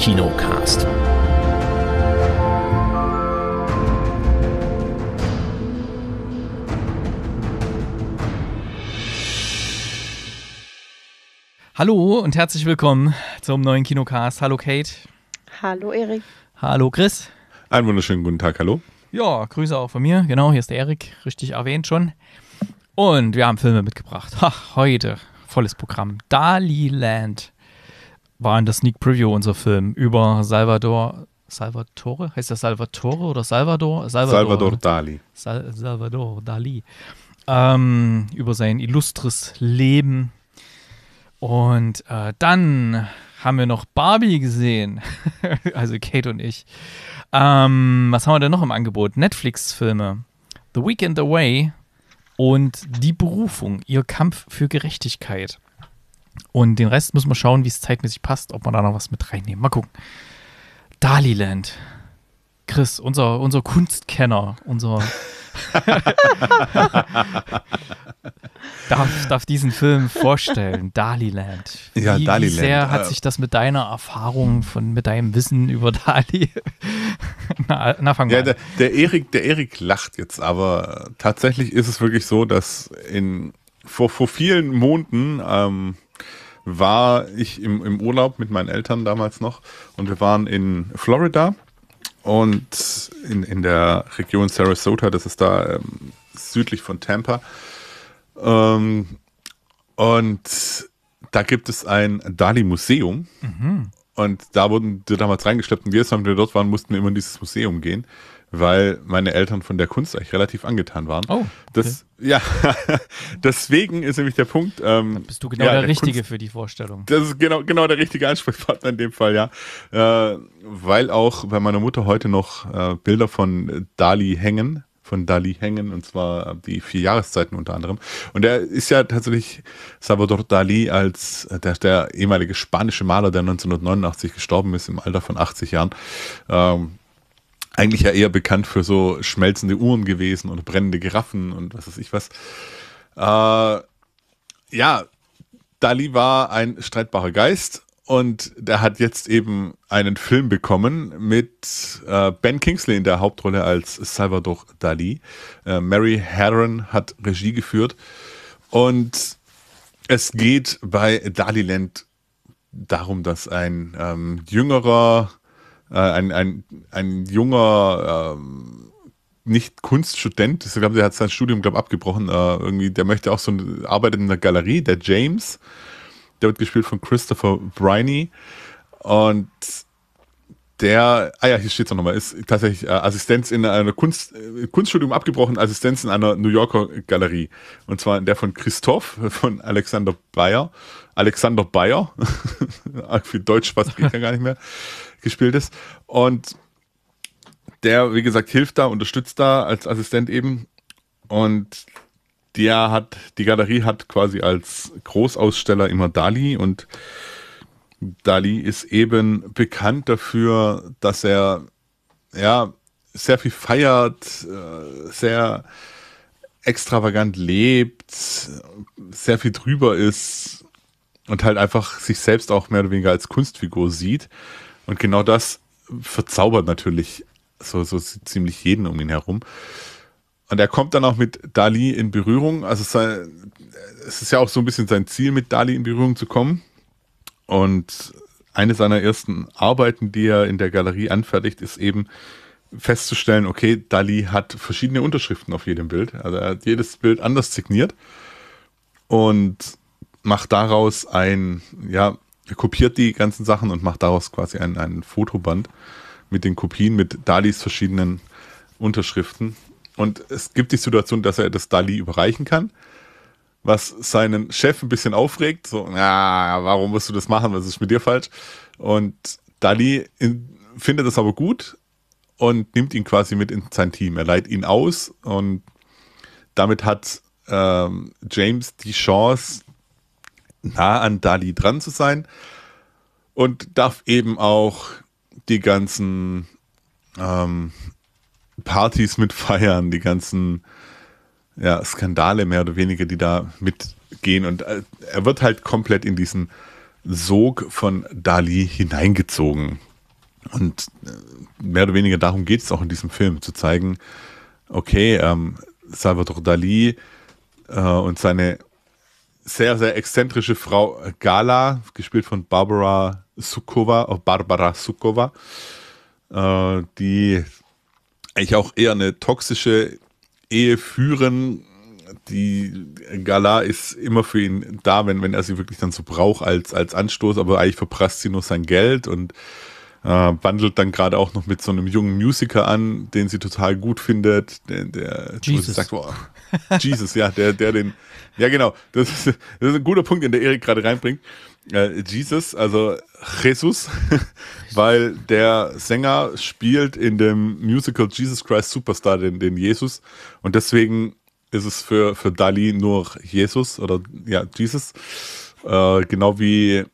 Kinocast. Hallo und herzlich willkommen zum neuen Kinocast. Hallo Kate. Hallo Erik. Hallo Chris. Einen wunderschönen guten Tag, hallo. Ja, Grüße auch von mir. Genau, hier ist der Erik, richtig erwähnt schon. Und wir haben Filme mitgebracht. Ha, heute volles Programm. Dali Land war in der Sneak Preview unser Film über Salvador. Salvatore? Heißt das Salvatore oder Salvador? Salvador, Salvador ne? Dali. Sal Salvador Dali. Ähm, über sein illustres Leben. Und äh, dann haben wir noch Barbie gesehen. also Kate und ich. Ähm, was haben wir denn noch im Angebot? Netflix-Filme. The Weekend Away und Die Berufung, ihr Kampf für Gerechtigkeit. Und den Rest muss man schauen, wie es zeitmäßig passt, ob man da noch was mit reinnehmen. Mal gucken. Daliland. Chris, unser, unser Kunstkenner, unser. darf, darf diesen Film vorstellen, Daliland. Wie, ja, Daliland. Wie sehr hat äh. sich das mit deiner Erfahrung, von, mit deinem Wissen über Dali. na, na fang ja, mal. Der, der, Erik, der Erik lacht jetzt, aber tatsächlich ist es wirklich so, dass in, vor, vor vielen Monaten. Ähm, war ich im, im Urlaub mit meinen Eltern damals noch und wir waren in Florida und in, in der Region Sarasota, das ist da ähm, südlich von Tampa. Ähm, und da gibt es ein Dali-Museum. Mhm. Und da wurden wir damals reingeschleppt und wir, als wir dort waren, mussten wir immer in dieses Museum gehen weil meine Eltern von der Kunst eigentlich relativ angetan waren. Oh. Okay. Das, ja, deswegen ist nämlich der Punkt. Ähm, Dann bist du genau ja, der, der, Richtige Kunst, für die Vorstellung. Das ist genau, genau der richtige Ansprechpartner in dem Fall, ja. Äh, weil auch bei meiner Mutter heute noch äh, Bilder von Dali hängen, von Dali hängen, und zwar die vier Jahreszeiten unter anderem. Und er ist ja tatsächlich Salvador Dali als äh, der, der ehemalige spanische Maler, der 1989 gestorben ist, im Alter von 80 Jahren, ähm, eigentlich ja eher bekannt für so schmelzende Uhren gewesen und brennende Giraffen und was weiß ich was. Äh, ja, Dali war ein streitbarer Geist und der hat jetzt eben einen Film bekommen mit äh, Ben Kingsley in der Hauptrolle als Salvador Dali. Äh, Mary Herron hat Regie geführt. Und es geht bei Daliland darum, dass ein ähm, jüngerer äh, ein, ein, ein junger, äh, nicht Kunststudent, ich glaube, der hat sein Studium, glaube abgebrochen, äh, irgendwie, der möchte auch so, arbeitet in der Galerie, der James, der wird gespielt von Christopher Briney und der, ah ja, hier steht es auch nochmal, ist tatsächlich äh, Assistenz in einer Kunst, äh, Kunststudium abgebrochen, Assistenz in einer New Yorker Galerie. Und zwar in der von Christoph, von Alexander Bayer. Alexander Bayer, für Deutsch was geht ja gar nicht mehr gespielt ist. Und der, wie gesagt, hilft da, unterstützt da als Assistent eben. Und der hat, die Galerie hat quasi als Großaussteller immer Dali und Dali ist eben bekannt dafür, dass er ja sehr viel feiert, äh, sehr extravagant lebt, sehr viel drüber ist und halt einfach sich selbst auch mehr oder weniger als Kunstfigur sieht. Und genau das verzaubert natürlich so, so ziemlich jeden um ihn herum. Und er kommt dann auch mit Dali in Berührung. Also sein, es ist ja auch so ein bisschen sein Ziel, mit Dali in Berührung zu kommen. Und eine seiner ersten Arbeiten, die er in der Galerie anfertigt, ist eben festzustellen, okay, Dali hat verschiedene Unterschriften auf jedem Bild. Also er hat jedes Bild anders signiert und macht daraus ein, ja, kopiert die ganzen Sachen und macht daraus quasi einen, ein Fotoband mit den Kopien, mit Dalis verschiedenen Unterschriften. Und es gibt die Situation, dass er das Dali überreichen kann, was seinen Chef ein bisschen aufregt. So, na, warum musst du das machen? Was ist mit dir falsch? Und Dali in, findet das aber gut und nimmt ihn quasi mit in sein Team. Er leiht ihn aus und damit hat ähm, James die Chance, nah an Dali dran zu sein und darf eben auch die ganzen ähm, Partys mitfeiern, die ganzen ja, Skandale mehr oder weniger, die da mitgehen. Und äh, er wird halt komplett in diesen Sog von Dali hineingezogen. Und äh, mehr oder weniger darum geht es auch in diesem Film, zu zeigen, okay, ähm, Salvador Dali äh, und seine sehr, sehr exzentrische Frau Gala, gespielt von Barbara Sukova, oh, Barbara Sukova, äh, die eigentlich auch eher eine toxische Ehe führen. Die Gala ist immer für ihn da, wenn, wenn er sie wirklich dann so braucht als, als Anstoß, aber eigentlich verprasst sie nur sein Geld und äh, wandelt dann gerade auch noch mit so einem jungen Musiker an, den sie total gut findet, der, der Jesus. sagt, wow, Jesus, ja, der, der den, ja genau, das ist, das ist ein guter Punkt, den der Erik gerade reinbringt. Äh, Jesus, also Jesus, weil der Sänger spielt in dem Musical Jesus Christ Superstar den, den Jesus und deswegen ist es für, für Dali nur Jesus oder ja, Jesus. Äh, genau wie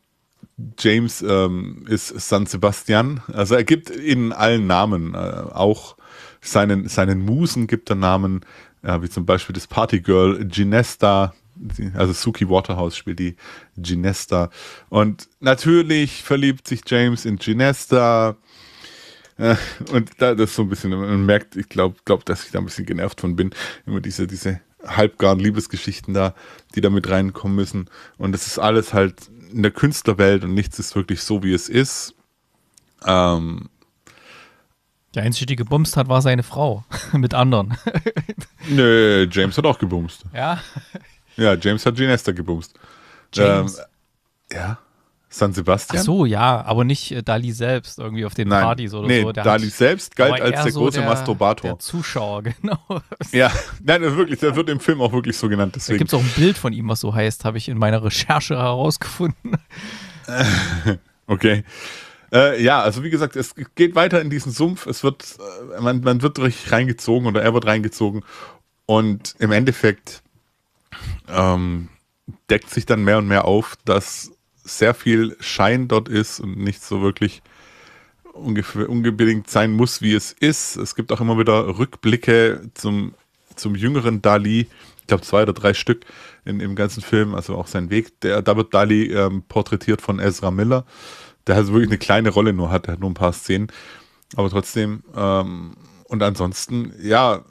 James ähm, ist San Sebastian. Also er gibt ihnen allen Namen, äh, auch seinen, seinen Musen gibt er Namen, äh, wie zum Beispiel das Partygirl Ginesta, also Suki Waterhouse spielt die Ginesta. Und natürlich verliebt sich James in Ginesta. Äh, und da das so ein bisschen, man merkt, ich glaube, glaub, dass ich da ein bisschen genervt von bin, immer diese, diese halbgaren Liebesgeschichten da, die da mit reinkommen müssen. Und das ist alles halt in der Künstlerwelt und nichts ist wirklich so, wie es ist. Ähm, der einzige, der gebumst hat, war seine Frau mit anderen. Nö, James hat auch gebumst. Ja. Ja, James hat Ginester gebumst. James. Ähm, ja. San Sebastian? Ach so, ja, aber nicht äh, Dali selbst irgendwie auf den Nein, Partys oder nee, so. Der Dali hat, selbst galt als der so große der, Masturbator. Der Zuschauer, genau. Ja, nein, wirklich, der wird im Film auch wirklich so genannt. Deswegen. Da gibt es auch ein Bild von ihm, was so heißt, habe ich in meiner Recherche herausgefunden. okay. Äh, ja, also wie gesagt, es geht weiter in diesen Sumpf. Es wird, äh, man, man wird durch reingezogen oder er wird reingezogen. Und im Endeffekt ähm, deckt sich dann mehr und mehr auf, dass sehr viel Schein dort ist und nicht so wirklich unbedingt sein muss, wie es ist. Es gibt auch immer wieder Rückblicke zum, zum jüngeren Dali. Ich glaube, zwei oder drei Stück in, im ganzen Film, also auch sein Weg. Der, da wird Dali ähm, porträtiert von Ezra Miller, der also wirklich eine kleine Rolle nur hat. Er hat nur ein paar Szenen. Aber trotzdem, ähm, und ansonsten, ja,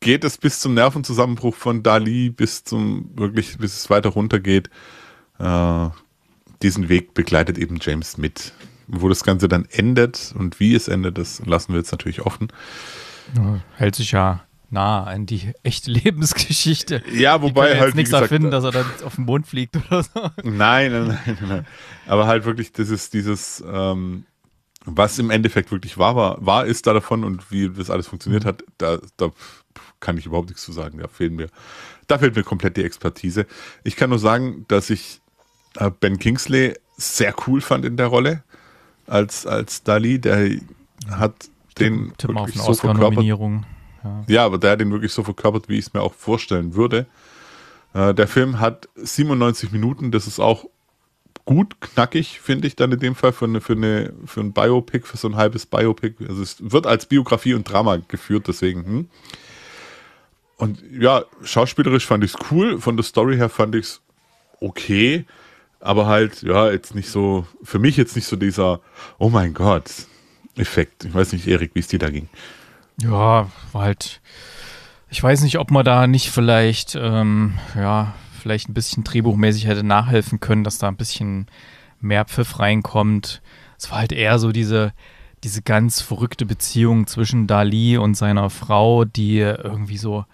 geht es bis zum Nervenzusammenbruch von Dali, bis zum wirklich, bis es weiter runtergeht. Äh, diesen Weg begleitet eben James mit. Wo das Ganze dann endet und wie es endet, das lassen wir jetzt natürlich offen. Ja, hält sich ja nah an die echte Lebensgeschichte. Ja, wobei jetzt halt nichts erfinden, dass er dann auf den Mond fliegt oder so. Nein, nein, nein, nein. Aber halt wirklich, das ist dieses, ähm, was im Endeffekt wirklich wahr war, wahr ist da davon und wie das alles funktioniert mhm. hat, da, da kann ich überhaupt nichts zu sagen. Da fehlen mir, da fehlt mir komplett die Expertise. Ich kann nur sagen, dass ich äh, ben Kingsley sehr cool fand in der Rolle als, als Dali. Der hat den Tipp, wirklich so verkörpert. Ja. ja. aber der hat den wirklich so verkörpert, wie ich es mir auch vorstellen würde. Äh, der Film hat 97 Minuten, das ist auch gut knackig, finde ich dann in dem Fall für, eine, für, eine, für ein Biopic, für so ein halbes Biopic. Also es wird als Biografie und Drama geführt, deswegen. Hm. Und ja, schauspielerisch fand ich es cool, von der Story her fand ich es okay aber halt, ja, jetzt nicht so, für mich jetzt nicht so dieser, oh mein Gott, Effekt. Ich weiß nicht, Erik, wie es dir da ging. Ja, war halt, ich weiß nicht, ob man da nicht vielleicht, ähm, ja, vielleicht ein bisschen drehbuchmäßig hätte nachhelfen können, dass da ein bisschen mehr Pfiff reinkommt. Es war halt eher so diese, diese ganz verrückte Beziehung zwischen Dali und seiner Frau, die irgendwie so,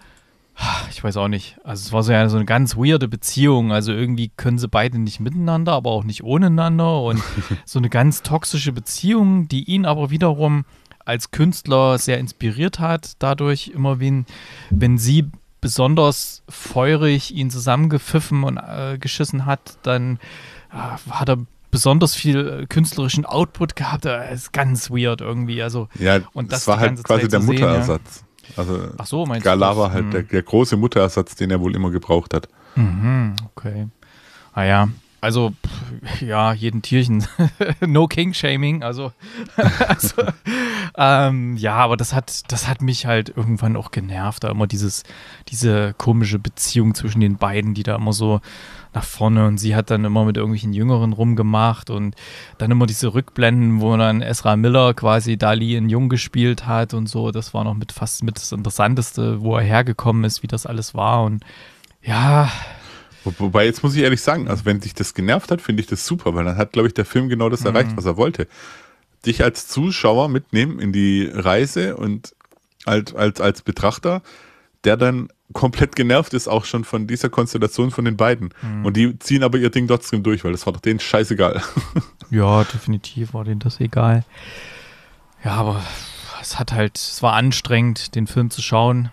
ich weiß auch nicht. Also es war so eine, so eine ganz weirde Beziehung. Also irgendwie können sie beide nicht miteinander, aber auch nicht ohneinander. Und so eine ganz toxische Beziehung, die ihn aber wiederum als Künstler sehr inspiriert hat, dadurch immer wenn, wenn sie besonders feurig ihn zusammengepfiffen und äh, geschissen hat, dann äh, hat er besonders viel äh, künstlerischen Output gehabt. Das äh, ist ganz weird irgendwie. Also, ja, und das, das war halt quasi Zeit der Museen, Mutterersatz. Ja. Also Ach so, meinst Galava du halt hm. der, der, große Mutterersatz, den er wohl immer gebraucht hat. Mhm, okay. Ah ja, also, ja, jeden Tierchen. no King-Shaming. Also, also ähm, ja, aber das hat, das hat mich halt irgendwann auch genervt. Da immer dieses, diese komische Beziehung zwischen den beiden, die da immer so nach vorne und sie hat dann immer mit irgendwelchen Jüngeren rumgemacht und dann immer diese Rückblenden, wo dann Ezra Miller quasi Dali in Jung gespielt hat und so. Das war noch mit fast mit das Interessanteste, wo er hergekommen ist, wie das alles war und ja, Wobei, jetzt muss ich ehrlich sagen, also wenn dich das genervt hat, finde ich das super, weil dann hat, glaube ich, der Film genau das mhm. erreicht, mhm. was er wollte. Dich als Zuschauer mitnehmen in die Reise und als, als, als Betrachter, der dann komplett genervt ist, auch schon von dieser Konstellation von den beiden. Mhm. Und die ziehen aber ihr Ding trotzdem durch, weil das war doch denen scheißegal. ja, definitiv war denen das egal. Ja, aber es hat halt, es war anstrengend, den Film zu schauen.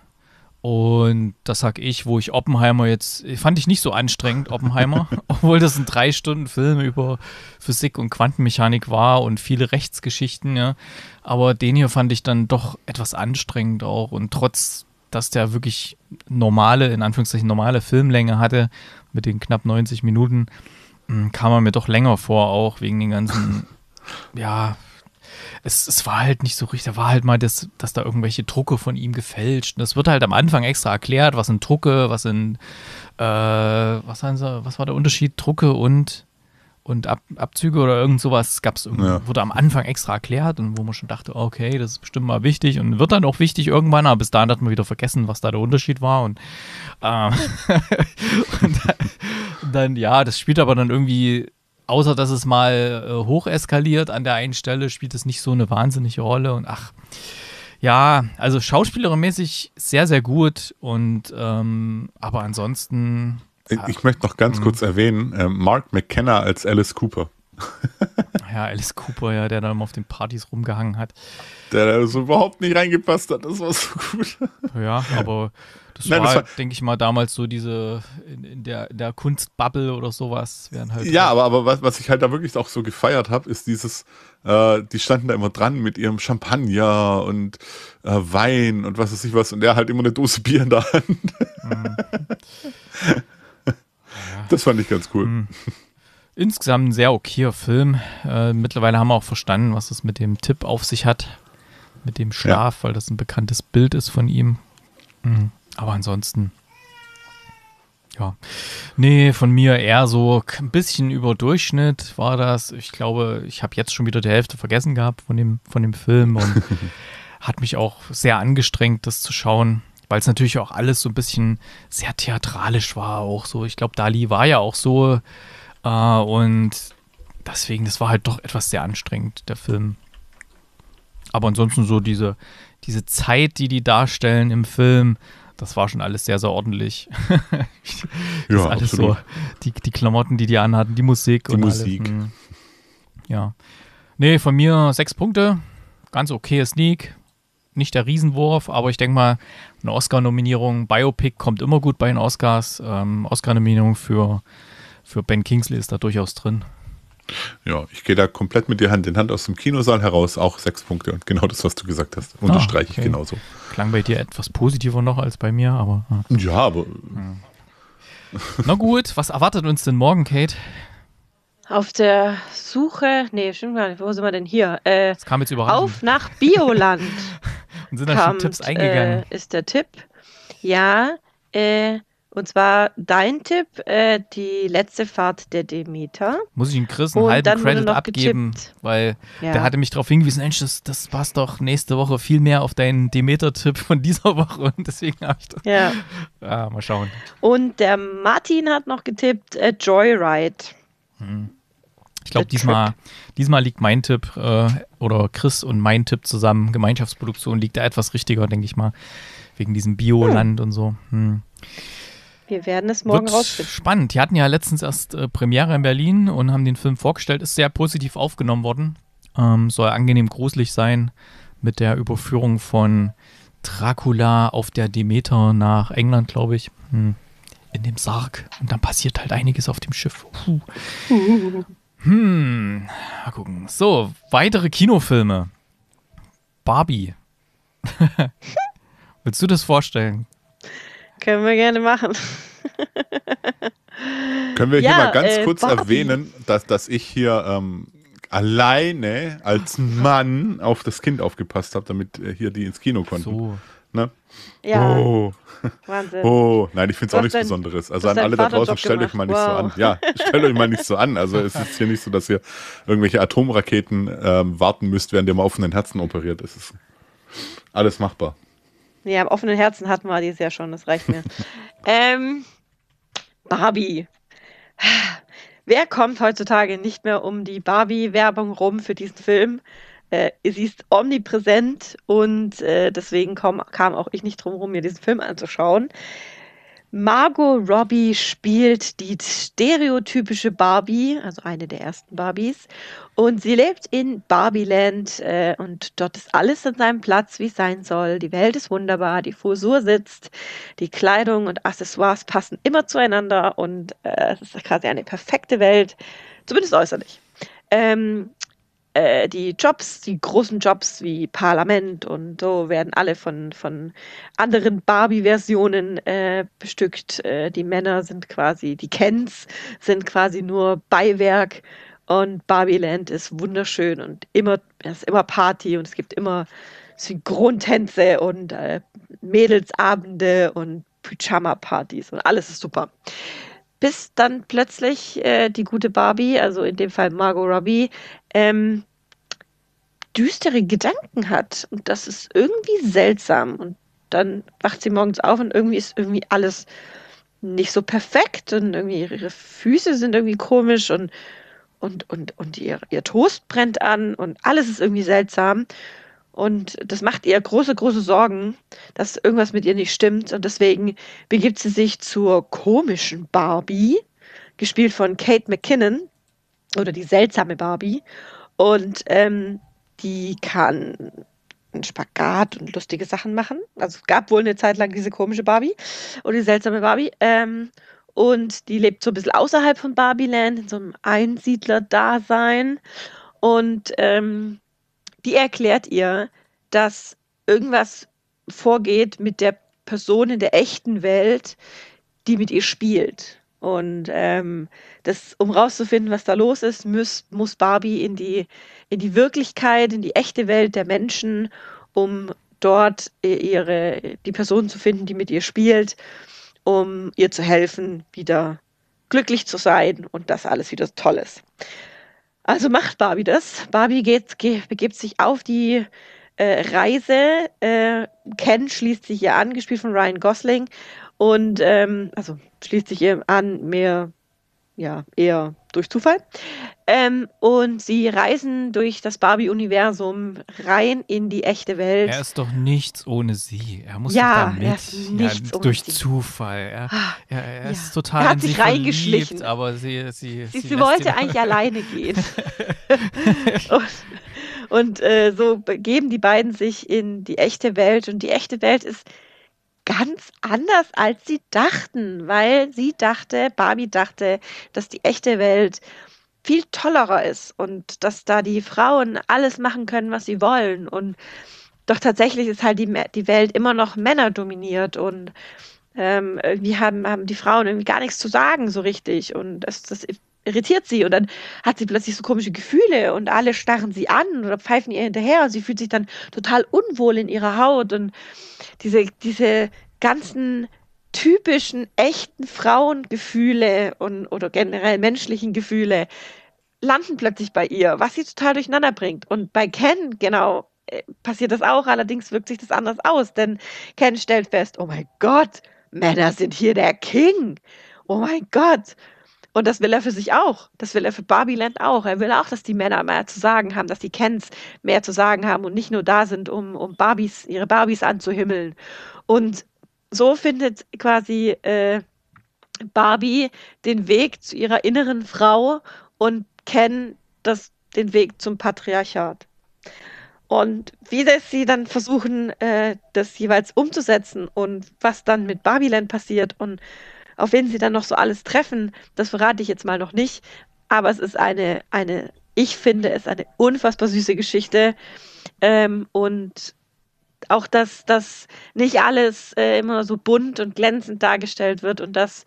Und das sag ich, wo ich Oppenheimer jetzt, fand ich nicht so anstrengend, Oppenheimer, obwohl das ein drei Stunden Film über Physik und Quantenmechanik war und viele Rechtsgeschichten, ja. Aber den hier fand ich dann doch etwas anstrengend auch. Und trotz, dass der wirklich normale, in Anführungszeichen normale Filmlänge hatte, mit den knapp 90 Minuten, hm, kam er mir doch länger vor, auch wegen den ganzen, ja, es, es war halt nicht so richtig, da war halt mal, das, dass da irgendwelche Drucke von ihm gefälscht. das wird halt am Anfang extra erklärt, was sind Drucke, was sind, äh, was, sie, was war der Unterschied? Drucke und und Ab Abzüge oder irgend sowas gab's ja. wurde am Anfang extra erklärt und wo man schon dachte, okay, das ist bestimmt mal wichtig und wird dann auch wichtig irgendwann, aber bis dahin hat man wieder vergessen, was da der Unterschied war und, ähm, und dann, dann, ja, das spielt aber dann irgendwie außer dass es mal äh, hoch eskaliert an der einen Stelle, spielt es nicht so eine wahnsinnige Rolle. Und ach, ja, also schauspielermäßig sehr, sehr gut. Und ähm, aber ansonsten. Ich, ich möchte noch ganz kurz mm. erwähnen, äh, Mark McKenna als Alice Cooper. Ja, Alice Cooper, ja, der da immer auf den Partys rumgehangen hat. Der da so überhaupt nicht reingepasst hat, das war so gut. Ja, aber das Nein, war, war halt, denke ich mal, damals so diese, in, in der, in der Kunstbubble oder sowas. Wären halt ja, aber, aber was, was ich halt da wirklich auch so gefeiert habe, ist dieses, äh, die standen da immer dran mit ihrem Champagner und äh, Wein und was weiß ich was und der halt immer eine Dose Bier in der Hand. Mhm. Ja. Das fand ich ganz cool. Mhm. Insgesamt ein sehr okayer Film. Äh, mittlerweile haben wir auch verstanden, was es mit dem Tipp auf sich hat, mit dem Schlaf, ja. weil das ein bekanntes Bild ist von ihm. Mhm. Aber ansonsten, ja. Nee, von mir eher so ein bisschen über Durchschnitt war das. Ich glaube, ich habe jetzt schon wieder die Hälfte vergessen gehabt von dem, von dem Film und hat mich auch sehr angestrengt, das zu schauen weil es natürlich auch alles so ein bisschen sehr theatralisch war, auch so. Ich glaube, Dali war ja auch so Uh, und deswegen, das war halt doch etwas sehr anstrengend, der Film. Aber ansonsten so diese, diese Zeit, die die darstellen im Film, das war schon alles sehr, sehr ordentlich. ja, ist alles absolut. so. Die, die Klamotten, die die anhatten, die Musik. Die und Musik. Alles, hm. ja. Nee, von mir sechs Punkte. Ganz okay Sneak. Nicht der Riesenwurf, aber ich denke mal, eine Oscar-Nominierung, Biopic kommt immer gut bei den Oscars. Ähm, Oscar-Nominierung für für Ben Kingsley ist da durchaus drin. Ja, ich gehe da komplett mit dir Hand in Hand aus dem Kinosaal heraus, auch sechs Punkte und genau das, was du gesagt hast, ah, unterstreiche ah, okay. ich genauso. Klang bei dir etwas positiver noch als bei mir, aber. Ja, ah. ja aber. Ja. Hm. Na gut, was erwartet uns denn morgen, Kate? Auf der Suche, nee, stimmt gar nicht, wo sind wir denn hier? Äh, das kam jetzt überraschend. Auf nach Bioland. und sind da schon Tipps eingegangen? Äh, ist der Tipp. Ja, äh, und zwar dein Tipp, äh, die letzte Fahrt der Demeter. Muss ich ihm Chris einen und halben Credit abgeben, getippt. weil ja. der hatte mich darauf hingewiesen, Mensch, das, das passt doch nächste Woche viel mehr auf deinen Demeter-Tipp von dieser Woche und deswegen habe ich das. Ja. ja. mal schauen. Und der Martin hat noch getippt, äh, Joyride. Hm. Ich glaube, diesmal, diesmal liegt mein Tipp äh, oder Chris und mein Tipp zusammen, Gemeinschaftsproduktion liegt da etwas richtiger, denke ich mal, wegen diesem Bioland hm. und so. Hm. Wir werden es morgen rausfinden. Spannend. Die hatten ja letztens erst äh, Premiere in Berlin und haben den Film vorgestellt. Ist sehr positiv aufgenommen worden. Ähm, soll angenehm gruselig sein mit der Überführung von Dracula auf der Demeter nach England, glaube ich. Hm. In dem Sarg. Und dann passiert halt einiges auf dem Schiff. Puh. Hm. Mal gucken. So, weitere Kinofilme. Barbie. Willst du das vorstellen? Können wir gerne machen. Können wir ja, hier mal ganz äh, kurz Bobby. erwähnen, dass, dass ich hier ähm, alleine als Mann auf das Kind aufgepasst habe, damit äh, hier die ins Kino konnten. So. Ne? Ja. Oh. Wahnsinn. Oh, nein, ich finde es auch nichts dein, Besonderes. Also an alle da draußen, stellt euch mal nicht wow. so an. Ja, stellt euch mal nicht so an. Also es ist hier nicht so, dass ihr irgendwelche Atomraketen ähm, warten müsst, während ihr mal offenen Herzen operiert. Es ist alles machbar. Nee, am offenen Herzen hatten wir dieses Jahr schon, das reicht mir. ähm, Barbie. Wer kommt heutzutage nicht mehr um die Barbie-Werbung rum für diesen Film? Äh, sie ist omnipräsent und äh, deswegen komm, kam auch ich nicht drum herum, mir diesen Film anzuschauen. Margot Robbie spielt die stereotypische Barbie, also eine der ersten Barbies. Und sie lebt in Barbieland äh, und dort ist alles an seinem Platz, wie es sein soll. Die Welt ist wunderbar, die Frisur sitzt, die Kleidung und Accessoires passen immer zueinander und äh, es ist quasi eine perfekte Welt, zumindest äußerlich. Ähm, äh, die Jobs, die großen Jobs wie Parlament und so werden alle von, von anderen Barbie-Versionen äh, bestückt. Äh, die Männer sind quasi, die Kens sind quasi nur Beiwerk und Barbieland ist wunderschön und immer, es ist immer Party und es gibt immer Synchrontänze und äh, Mädelsabende und Pyjama-Partys und alles ist super bis dann plötzlich äh, die gute Barbie, also in dem Fall Margot Robbie, ähm, düstere Gedanken hat. Und das ist irgendwie seltsam. Und dann wacht sie morgens auf und irgendwie ist irgendwie alles nicht so perfekt und irgendwie ihre Füße sind irgendwie komisch und, und, und, und ihr, ihr Toast brennt an und alles ist irgendwie seltsam. Und das macht ihr große, große Sorgen, dass irgendwas mit ihr nicht stimmt. Und deswegen begibt sie sich zur komischen Barbie, gespielt von Kate McKinnon oder die seltsame Barbie. Und ähm, die kann einen Spagat und lustige Sachen machen. Also es gab wohl eine Zeit lang diese komische Barbie oder die seltsame Barbie. Ähm, und die lebt so ein bisschen außerhalb von Barbieland, in so einem Einsiedler-Dasein. Und ähm, die erklärt ihr, dass irgendwas vorgeht mit der Person in der echten Welt, die mit ihr spielt. Und ähm, das, um rauszufinden, was da los ist, muss, muss Barbie in die, in die Wirklichkeit, in die echte Welt der Menschen, um dort ihre, die Person zu finden, die mit ihr spielt, um ihr zu helfen, wieder glücklich zu sein und dass alles wieder toll ist. Also macht Barbie das. Barbie geht, geht begibt sich auf die äh, Reise. Äh, Ken schließt sich ihr an, gespielt von Ryan Gosling. Und ähm, also schließt sich ihr an, mehr, ja, eher durch Zufall. Ähm, und sie reisen durch das Barbie-Universum rein in die echte Welt. Er ist doch nichts ohne sie. Er muss ja, doch da mit. Er ja, durch sie. Zufall. Er, ah, er, er ist total er hat sich reingeschlichen. aber sie, sie, sie, sie, sie wollte eigentlich alleine gehen. und, und äh, so begeben die beiden sich in die echte Welt. Und die echte Welt ist ganz anders, als sie dachten, weil sie dachte, Barbie dachte, dass die echte Welt viel tollerer ist und dass da die Frauen alles machen können, was sie wollen. Und doch tatsächlich ist halt die, die Welt immer noch Männer dominiert und ähm, irgendwie haben, haben die Frauen irgendwie gar nichts zu sagen so richtig. Und das, das irritiert sie und dann hat sie plötzlich so komische Gefühle und alle starren sie an oder pfeifen ihr hinterher und sie fühlt sich dann total unwohl in ihrer Haut und diese, diese ganzen typischen, echten Frauengefühle und, oder generell menschlichen Gefühle landen plötzlich bei ihr, was sie total durcheinander bringt. Und bei Ken, genau, äh, passiert das auch, allerdings wirkt sich das anders aus, denn Ken stellt fest, oh mein Gott, Männer sind hier der King. Oh mein Gott, und das will er für sich auch. Das will er für Barbieland auch. Er will auch, dass die Männer mehr zu sagen haben, dass die Kens mehr zu sagen haben und nicht nur da sind, um, um Barbies, ihre Barbies anzuhimmeln. Und so findet quasi äh, Barbie den Weg zu ihrer inneren Frau und Ken das, den Weg zum Patriarchat. Und wie das sie dann versuchen, äh, das jeweils umzusetzen und was dann mit Barbiland passiert und auf wen sie dann noch so alles treffen, das verrate ich jetzt mal noch nicht. Aber es ist eine, eine ich finde es eine unfassbar süße Geschichte. Ähm, und auch, dass dass nicht alles äh, immer so bunt und glänzend dargestellt wird und dass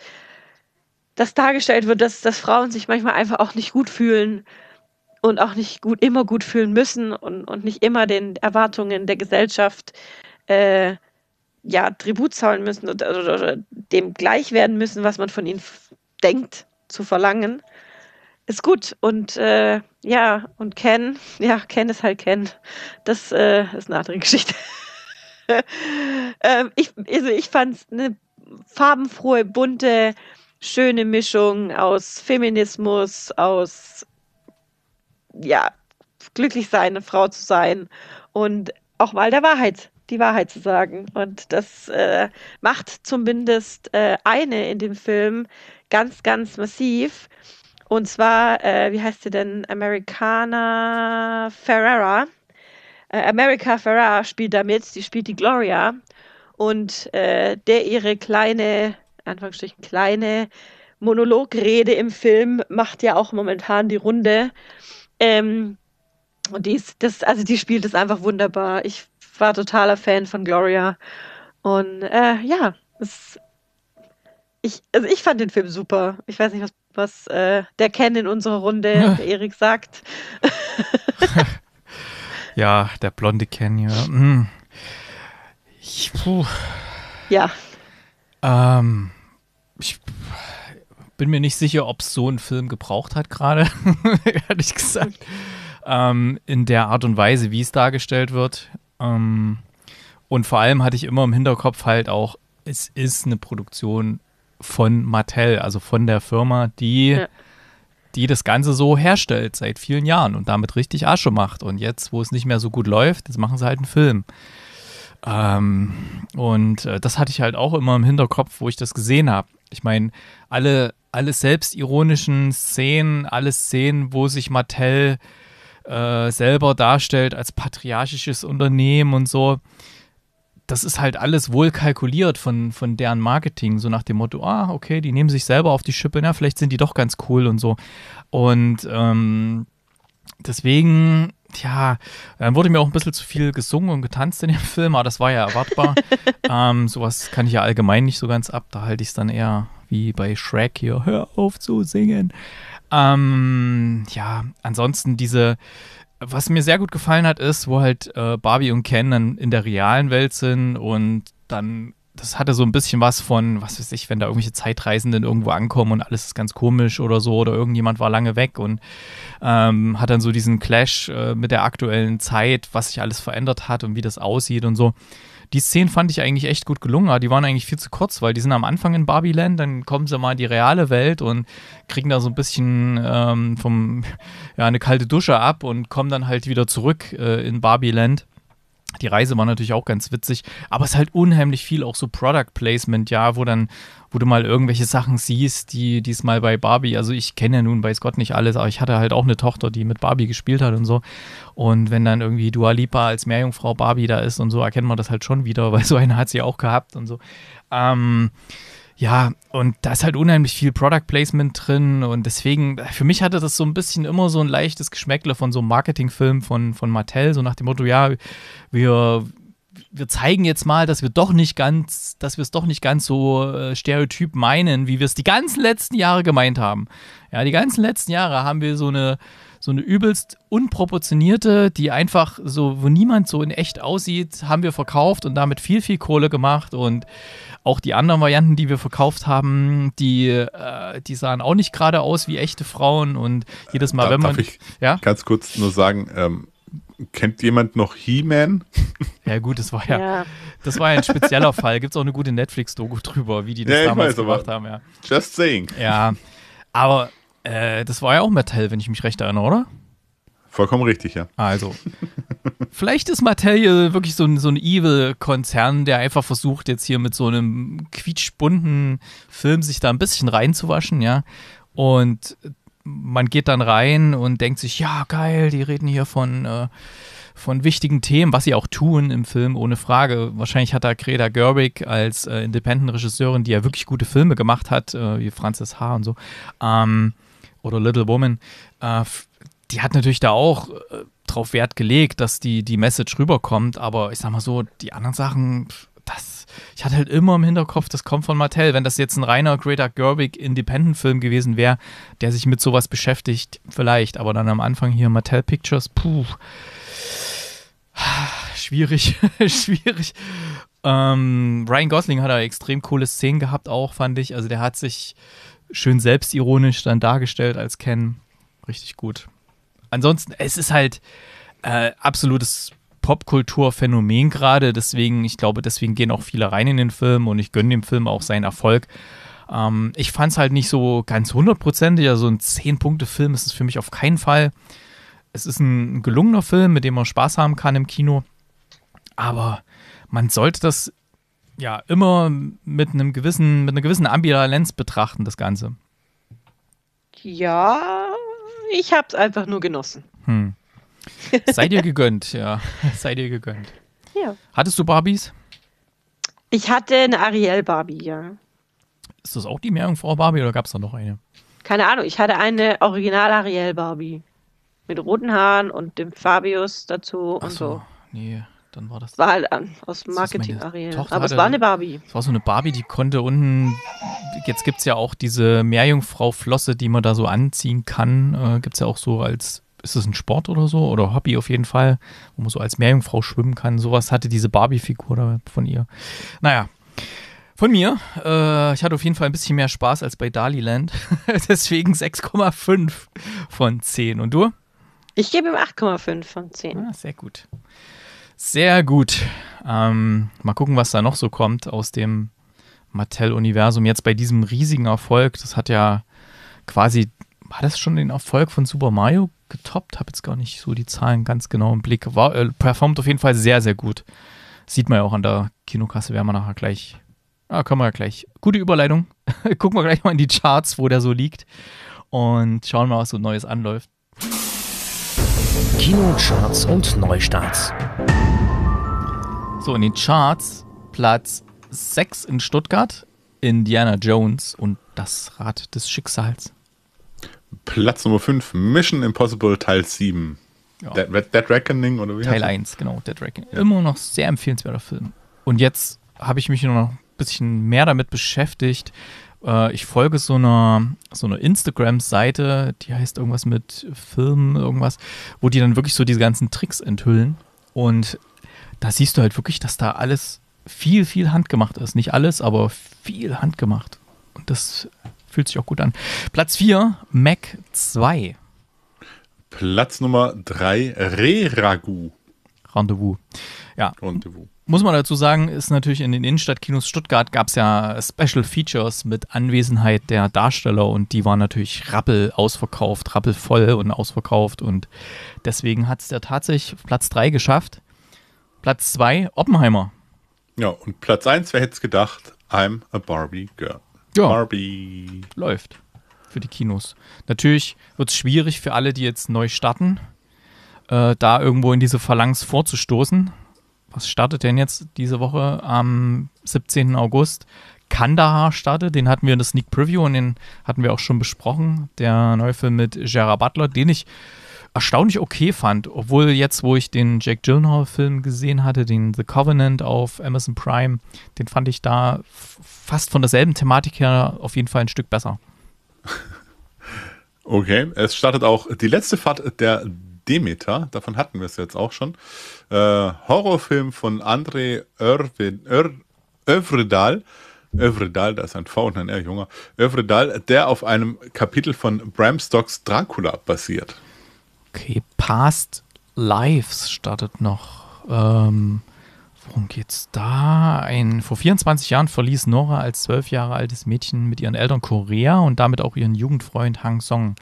dass dargestellt wird, dass, dass Frauen sich manchmal einfach auch nicht gut fühlen und auch nicht gut, immer gut fühlen müssen und, und nicht immer den Erwartungen der Gesellschaft äh, ja, Tribut zahlen müssen oder, oder, oder dem gleich werden müssen, was man von ihnen denkt zu verlangen, ist gut. Und äh, ja, und Ken, ja, Ken ist halt Ken. Das äh, ist eine andere Geschichte. ähm, ich also ich fand es eine farbenfrohe, bunte, schöne Mischung aus Feminismus, aus ja, glücklich sein, eine Frau zu sein und auch mal der Wahrheit die Wahrheit zu sagen. Und das äh, macht zumindest äh, eine in dem Film ganz, ganz massiv. Und zwar, äh, wie heißt sie denn? Americana Ferrara. Äh, America Ferrara spielt damit. Sie spielt die Gloria. Und äh, der ihre kleine, Anführungsstrichen kleine Monologrede im Film macht ja auch momentan die Runde. Ähm, und die ist, das, also die spielt es einfach wunderbar. Ich war totaler Fan von Gloria. Und äh, ja, es, ich, also ich fand den Film super. Ich weiß nicht, was, was äh, der Ken in unserer Runde, ja. Erik, sagt. ja, der blonde Ken, ja. Mm. Ich, puh. Ja. Ähm, ich bin mir nicht sicher, ob es so einen Film gebraucht hat gerade, ehrlich gesagt. Ähm, in der Art und Weise, wie es dargestellt wird. Ähm, und vor allem hatte ich immer im Hinterkopf halt auch, es ist eine Produktion von Mattel, also von der Firma, die, ja. die das Ganze so herstellt seit vielen Jahren und damit richtig Asche macht. Und jetzt, wo es nicht mehr so gut läuft, jetzt machen sie halt einen Film. Ähm, und äh, das hatte ich halt auch immer im Hinterkopf, wo ich das gesehen habe. Ich meine, alle, alle selbstironischen Szenen, alle Szenen, wo sich Mattel äh, selber darstellt als patriarchisches Unternehmen und so. Das ist halt alles wohl kalkuliert von, von deren Marketing, so nach dem Motto, ah, okay, die nehmen sich selber auf die Schippe, na, vielleicht sind die doch ganz cool und so. Und ähm, deswegen ja, dann wurde mir auch ein bisschen zu viel gesungen und getanzt in dem Film, aber das war ja erwartbar. ähm, sowas kann ich ja allgemein nicht so ganz ab, da halte ich es dann eher wie bei Shrek hier, hör auf zu singen. Ähm, ja, ansonsten diese, was mir sehr gut gefallen hat, ist, wo halt äh, Barbie und Ken dann in der realen Welt sind und dann das hatte so ein bisschen was von, was weiß ich, wenn da irgendwelche Zeitreisenden irgendwo ankommen und alles ist ganz komisch oder so oder irgendjemand war lange weg und ähm, hat dann so diesen Clash äh, mit der aktuellen Zeit, was sich alles verändert hat und wie das aussieht und so die Szenen fand ich eigentlich echt gut gelungen, aber die waren eigentlich viel zu kurz, weil die sind am Anfang in Barbieland, dann kommen sie mal in die reale Welt und kriegen da so ein bisschen ähm, vom, ja, eine kalte Dusche ab und kommen dann halt wieder zurück äh, in Barbieland. Die Reise war natürlich auch ganz witzig, aber es ist halt unheimlich viel auch so Product Placement, ja, wo dann, wo du mal irgendwelche Sachen siehst, die diesmal bei Barbie, also ich kenne ja nun weiß Gott nicht alles, aber ich hatte halt auch eine Tochter, die mit Barbie gespielt hat und so. Und wenn dann irgendwie Dua Lipa als Meerjungfrau Barbie da ist und so, erkennt man das halt schon wieder, weil so eine hat sie auch gehabt und so. Ähm, ja, und da ist halt unheimlich viel Product Placement drin und deswegen, für mich hatte das so ein bisschen immer so ein leichtes Geschmäckle von so einem Marketingfilm von, von Mattel, so nach dem Motto, ja, wir, wir zeigen jetzt mal, dass wir doch nicht ganz, dass wir es doch nicht ganz so äh, stereotyp meinen, wie wir es die ganzen letzten Jahre gemeint haben. Ja, die ganzen letzten Jahre haben wir so eine so eine übelst unproportionierte, die einfach so, wo niemand so in echt aussieht, haben wir verkauft und damit viel, viel Kohle gemacht. Und auch die anderen Varianten, die wir verkauft haben, die, äh, die sahen auch nicht gerade aus wie echte Frauen. Und jedes Mal, äh, wenn man. Darf ich ja? ganz kurz nur sagen, ähm, kennt jemand noch He-Man? Ja, gut, das war ja, ja. das war ja ein spezieller Fall. Gibt es auch eine gute Netflix-Doku drüber, wie die das ja, damals weiß, gemacht haben, ja. Just saying. Ja. Aber äh, das war ja auch Mattel, wenn ich mich recht erinnere, oder? Vollkommen richtig, ja. Also, vielleicht ist Mattel wirklich so ein, so ein Evil-Konzern, der einfach versucht, jetzt hier mit so einem quietschbunten Film sich da ein bisschen reinzuwaschen, ja. Und man geht dann rein und denkt sich, ja, geil, die reden hier von, äh, von wichtigen Themen, was sie auch tun im Film, ohne Frage. Wahrscheinlich hat da Greta Gerwig als äh, Independent-Regisseurin, die ja wirklich gute Filme gemacht hat, äh, wie Frances H. und so, ähm, oder Little Woman, äh, die hat natürlich da auch äh, drauf Wert gelegt, dass die, die Message rüberkommt, aber ich sag mal so, die anderen Sachen, das, ich hatte halt immer im Hinterkopf, das kommt von Mattel. Wenn das jetzt ein reiner Greta Gerwig Independent-Film gewesen wäre, der sich mit sowas beschäftigt, vielleicht, aber dann am Anfang hier Mattel Pictures, puh. Schwierig, schwierig. Ähm, Ryan Gosling hat da extrem coole Szenen gehabt, auch fand ich. Also der hat sich, schön selbstironisch dann dargestellt als Ken. Richtig gut. Ansonsten, es ist halt äh, absolutes Popkulturphänomen gerade. Deswegen, ich glaube, deswegen gehen auch viele rein in den Film und ich gönne dem Film auch seinen Erfolg. Ähm, ich fand es halt nicht so ganz hundertprozentig. Also ein Zehn-Punkte-Film ist es für mich auf keinen Fall. Es ist ein gelungener Film, mit dem man Spaß haben kann im Kino. Aber man sollte das ja, immer mit einem gewissen, mit einer gewissen Ambivalenz betrachten, das Ganze. Ja, ich hab's einfach nur genossen. Hm. Sei dir gegönnt, ja. Seid ihr gegönnt. Ja. Hattest du Barbies? Ich hatte eine Ariel Barbie, ja. Ist das auch die Meerjungfrau Barbie oder gab's da noch eine? Keine Ahnung, ich hatte eine Original Ariel Barbie. Mit roten Haaren und dem Fabius dazu Ach und so. so. Nee, dann war das. War halt an, ähm, aus Marketing-Arena. Aber es war eine Barbie. Es war so eine Barbie, die konnte unten. Jetzt gibt es ja auch diese Meerjungfrau-Flosse, die man da so anziehen kann. Äh, gibt es ja auch so als. Ist es ein Sport oder so? Oder Hobby auf jeden Fall, wo man so als Meerjungfrau schwimmen kann. Sowas hatte diese Barbie-Figur von ihr. Naja, von mir. Äh, ich hatte auf jeden Fall ein bisschen mehr Spaß als bei Daliland. Deswegen 6,5 von 10. Und du? Ich gebe ihm 8,5 von 10. Ah, sehr gut. Sehr gut. Ähm, mal gucken, was da noch so kommt aus dem Mattel-Universum. Jetzt bei diesem riesigen Erfolg, das hat ja quasi, war das schon den Erfolg von Super Mario getoppt? Habe jetzt gar nicht so die Zahlen ganz genau im Blick. War, äh, performt auf jeden Fall sehr, sehr gut. Sieht man ja auch an der Kinokasse, werden wir nachher gleich. Ah, können wir ja gleich. Gute Überleitung. Gucken wir gleich mal in die Charts, wo der so liegt. Und schauen mal, was so Neues anläuft. Kinocharts und Neustarts. So, in den Charts Platz 6 in Stuttgart, Indiana Jones und das Rad des Schicksals. Platz Nummer 5, Mission Impossible Teil 7. Ja. Dead, Dead, Reckoning oder wie? Teil 1, genau, Dead Reckoning. Ja. Immer noch sehr empfehlenswerter Film. Und jetzt habe ich mich noch ein bisschen mehr damit beschäftigt. Äh, ich folge so einer, so einer Instagram-Seite, die heißt irgendwas mit Filmen, irgendwas, wo die dann wirklich so diese ganzen Tricks enthüllen. Und da siehst du halt wirklich, dass da alles viel, viel handgemacht ist. Nicht alles, aber viel handgemacht. Und das fühlt sich auch gut an. Platz 4, Mac 2. Platz Nummer 3, Re-Ragu. Rendezvous. Ja. Rendezvous. Muss man dazu sagen, ist natürlich in den Innenstadtkinos Stuttgart gab es ja Special Features mit Anwesenheit der Darsteller und die waren natürlich rappel ausverkauft, rappelvoll und ausverkauft und deswegen hat es der tatsächlich Platz 3 geschafft. Platz 2, Oppenheimer. Ja, und Platz 1, wer hätte es gedacht? I'm a Barbie Girl. Ja. Barbie. Läuft. Für die Kinos. Natürlich wird es schwierig für alle, die jetzt neu starten, äh, da irgendwo in diese Phalanx vorzustoßen. Was startet denn jetzt diese Woche am 17. August? Kandahar startet, den hatten wir in der Sneak Preview und den hatten wir auch schon besprochen. Der neue Film mit Gerard Butler, den ich erstaunlich okay fand, obwohl jetzt, wo ich den Jack Gyllenhaal-Film gesehen hatte, den The Covenant auf Amazon Prime, den fand ich da fast von derselben Thematik her auf jeden Fall ein Stück besser. Okay, es startet auch die letzte Fahrt der Demeter, davon hatten wir es jetzt auch schon. Äh, Horrorfilm von André Övredal. Övredal, da ist ein V und ein R, Junge. Övredal, der auf einem Kapitel von Bram Stocks Dracula basiert. Okay, Past Lives startet noch. Ähm, worum geht's da? Ein, vor 24 Jahren verließ Nora als zwölf Jahre altes Mädchen mit ihren Eltern Korea und damit auch ihren Jugendfreund Hang Song.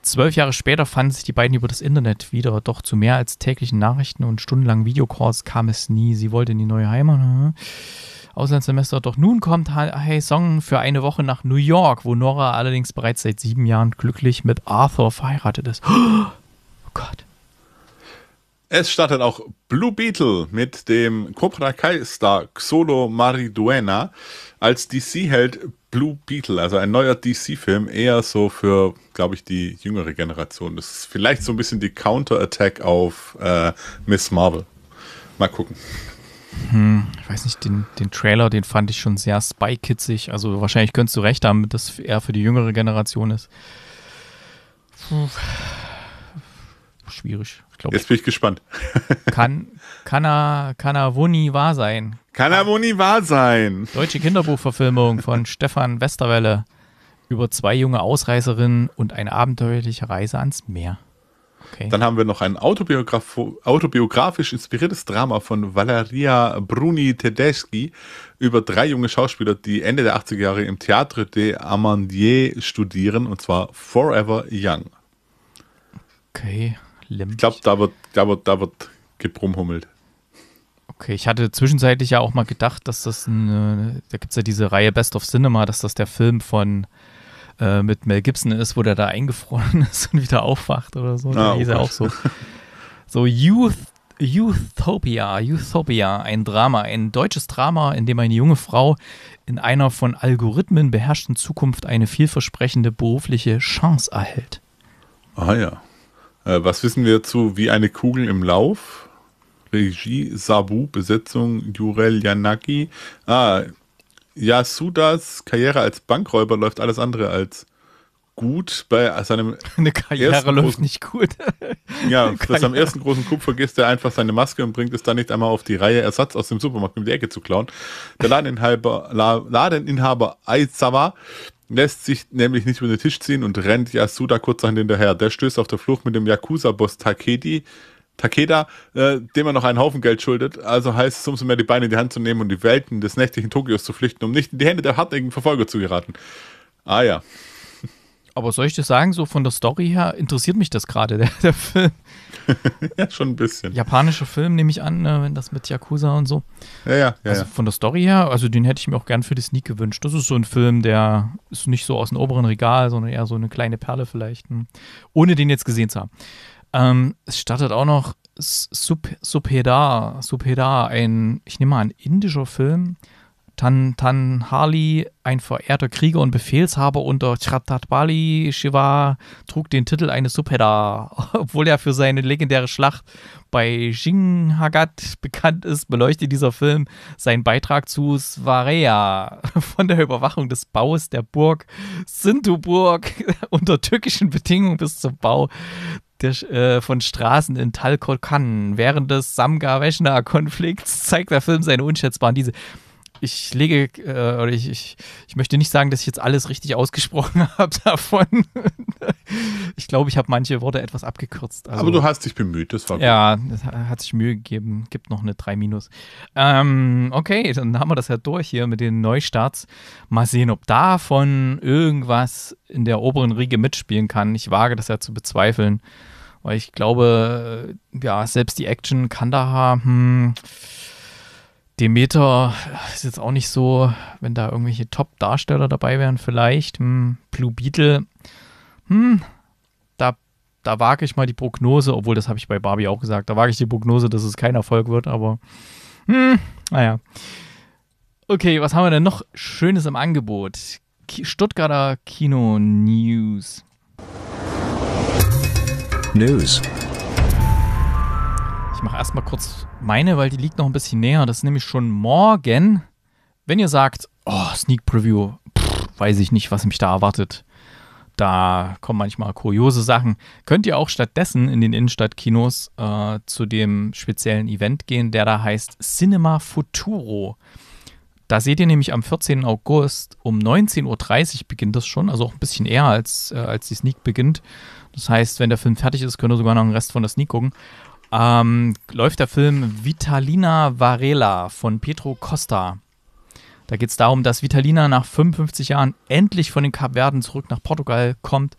Zwölf Jahre später fanden sich die beiden über das Internet wieder, doch zu mehr als täglichen Nachrichten und stundenlangen Videocalls kam es nie. Sie wollte in die neue Heimat. Hm? Auslandssemester, doch nun kommt Hey Song für eine Woche nach New York, wo Nora allerdings bereits seit sieben Jahren glücklich mit Arthur verheiratet ist. Gott. Es startet auch Blue Beetle mit dem Cobra Kai-Star Xolo Mariduena als DC-Held Blue Beetle, also ein neuer DC-Film, eher so für, glaube ich, die jüngere Generation. Das ist vielleicht so ein bisschen die Counter-Attack auf äh, Miss Marvel. Mal gucken. Hm, ich weiß nicht, den, den Trailer, den fand ich schon sehr spy-kitzig. Also wahrscheinlich könntest du recht haben, dass er für die jüngere Generation ist. Puh schwierig. Ich Jetzt bin ich gespannt. kann, kann er, kann er Wuni wahr sein? Kann er nie wahr sein? Deutsche Kinderbuchverfilmung von Stefan Westerwelle über zwei junge Ausreißerinnen und eine abenteuerliche Reise ans Meer. Okay. Dann haben wir noch ein autobiografisch inspiriertes Drama von Valeria Bruni Tedeschi über drei junge Schauspieler, die Ende der 80er Jahre im Théâtre de Amandier studieren, und zwar Forever Young. Okay. Lemp. Ich glaube, da wird, da, wird, da wird gebrumhummelt. Okay, ich hatte zwischenzeitlich ja auch mal gedacht, dass das eine, äh, da gibt es ja diese Reihe Best of Cinema, dass das der Film von äh, mit Mel Gibson ist, wo der da eingefroren ist und wieder aufwacht oder so. Ah, da ist ja auch so. So Youth, Youthopia, Youthopia, ein Drama, ein deutsches Drama, in dem eine junge Frau in einer von Algorithmen beherrschten Zukunft eine vielversprechende berufliche Chance erhält. Ah ja. Äh, was wissen wir zu Wie eine Kugel im Lauf? Regie Sabu, Besetzung Jurel Yanagi. Ah, Yasudas Karriere als Bankräuber läuft alles andere als gut bei seinem. Eine Karriere läuft großen, nicht gut. ja, bis seinem ersten großen Coup vergisst er einfach seine Maske und bringt es dann nicht einmal auf die Reihe, Ersatz aus dem Supermarkt um die Ecke zu klauen. Der Ladeninhaber, La, Ladeninhaber Aizawa lässt sich nämlich nicht über den Tisch ziehen und rennt Yasuda kurz nach hinterher. Der stößt auf der Flucht mit dem Yakuza-Boss Takedi, Takeda, äh, dem er noch einen Haufen Geld schuldet. Also heißt es umso mehr, die Beine in die Hand zu nehmen und die Welten des nächtlichen Tokios zu flüchten, um nicht in die Hände der hartnäckigen Verfolger zu geraten. Ah ja. Aber soll ich das sagen, so von der Story her interessiert mich das gerade, der, der, Film. ja, schon ein bisschen. Japanischer Film nehme ich an, ne, wenn das mit Yakuza und so. Ja, ja, ja. Also von der Story her, also den hätte ich mir auch gern für die Sneak gewünscht. Das ist so ein Film, der ist nicht so aus dem oberen Regal, sondern eher so eine kleine Perle vielleicht, hm, ohne den jetzt gesehen zu haben. Ähm, es startet auch noch Subhedar, Subhedar, ein, ich nehme mal, ein indischer Film Tan Tan Tanhali, ein verehrter Krieger und Befehlshaber unter Chhatrapati Shiva, trug den Titel eines Subhedar. Obwohl er für seine legendäre Schlacht bei Shinghagat bekannt ist, beleuchtet dieser Film seinen Beitrag zu Svareya von der Überwachung des Baus der Burg Sinduburg unter türkischen Bedingungen bis zum Bau der, äh, von Straßen in Talkokan. Während des Samgar-Veshna-Konflikts zeigt der Film seine unschätzbaren diese ich lege, äh, oder ich, ich, ich möchte nicht sagen, dass ich jetzt alles richtig ausgesprochen habe davon. ich glaube, ich habe manche Worte etwas abgekürzt. Also, Aber du hast dich bemüht, das war gut. Ja, das hat sich Mühe gegeben. Gibt noch eine 3 minus. Ähm, okay, dann haben wir das ja durch hier mit den Neustarts. Mal sehen, ob davon irgendwas in der oberen Riege mitspielen kann. Ich wage das ja zu bezweifeln, weil ich glaube, ja, selbst die Action Kandahar, hm, Demeter ist jetzt auch nicht so, wenn da irgendwelche Top-Darsteller dabei wären, vielleicht. Hm, Blue Beetle, hm, da, da wage ich mal die Prognose, obwohl das habe ich bei Barbie auch gesagt, da wage ich die Prognose, dass es kein Erfolg wird, aber hm, naja. Okay, was haben wir denn noch Schönes im Angebot? Stuttgarter Kino News. News. Ich mache erstmal kurz meine, weil die liegt noch ein bisschen näher. Das ist nämlich schon morgen. Wenn ihr sagt, oh, Sneak Preview, pff, weiß ich nicht, was mich da erwartet. Da kommen manchmal kuriose Sachen. Könnt ihr auch stattdessen in den Innenstadtkinos äh, zu dem speziellen Event gehen, der da heißt Cinema Futuro. Da seht ihr nämlich am 14. August um 19.30 Uhr beginnt das schon, also auch ein bisschen eher als, äh, als die Sneak beginnt. Das heißt, wenn der Film fertig ist, könnt ihr sogar noch einen Rest von der Sneak gucken ähm, läuft der Film Vitalina Varela von Pedro Costa. Da geht es darum, dass Vitalina nach 55 Jahren endlich von den Kapverden zurück nach Portugal kommt.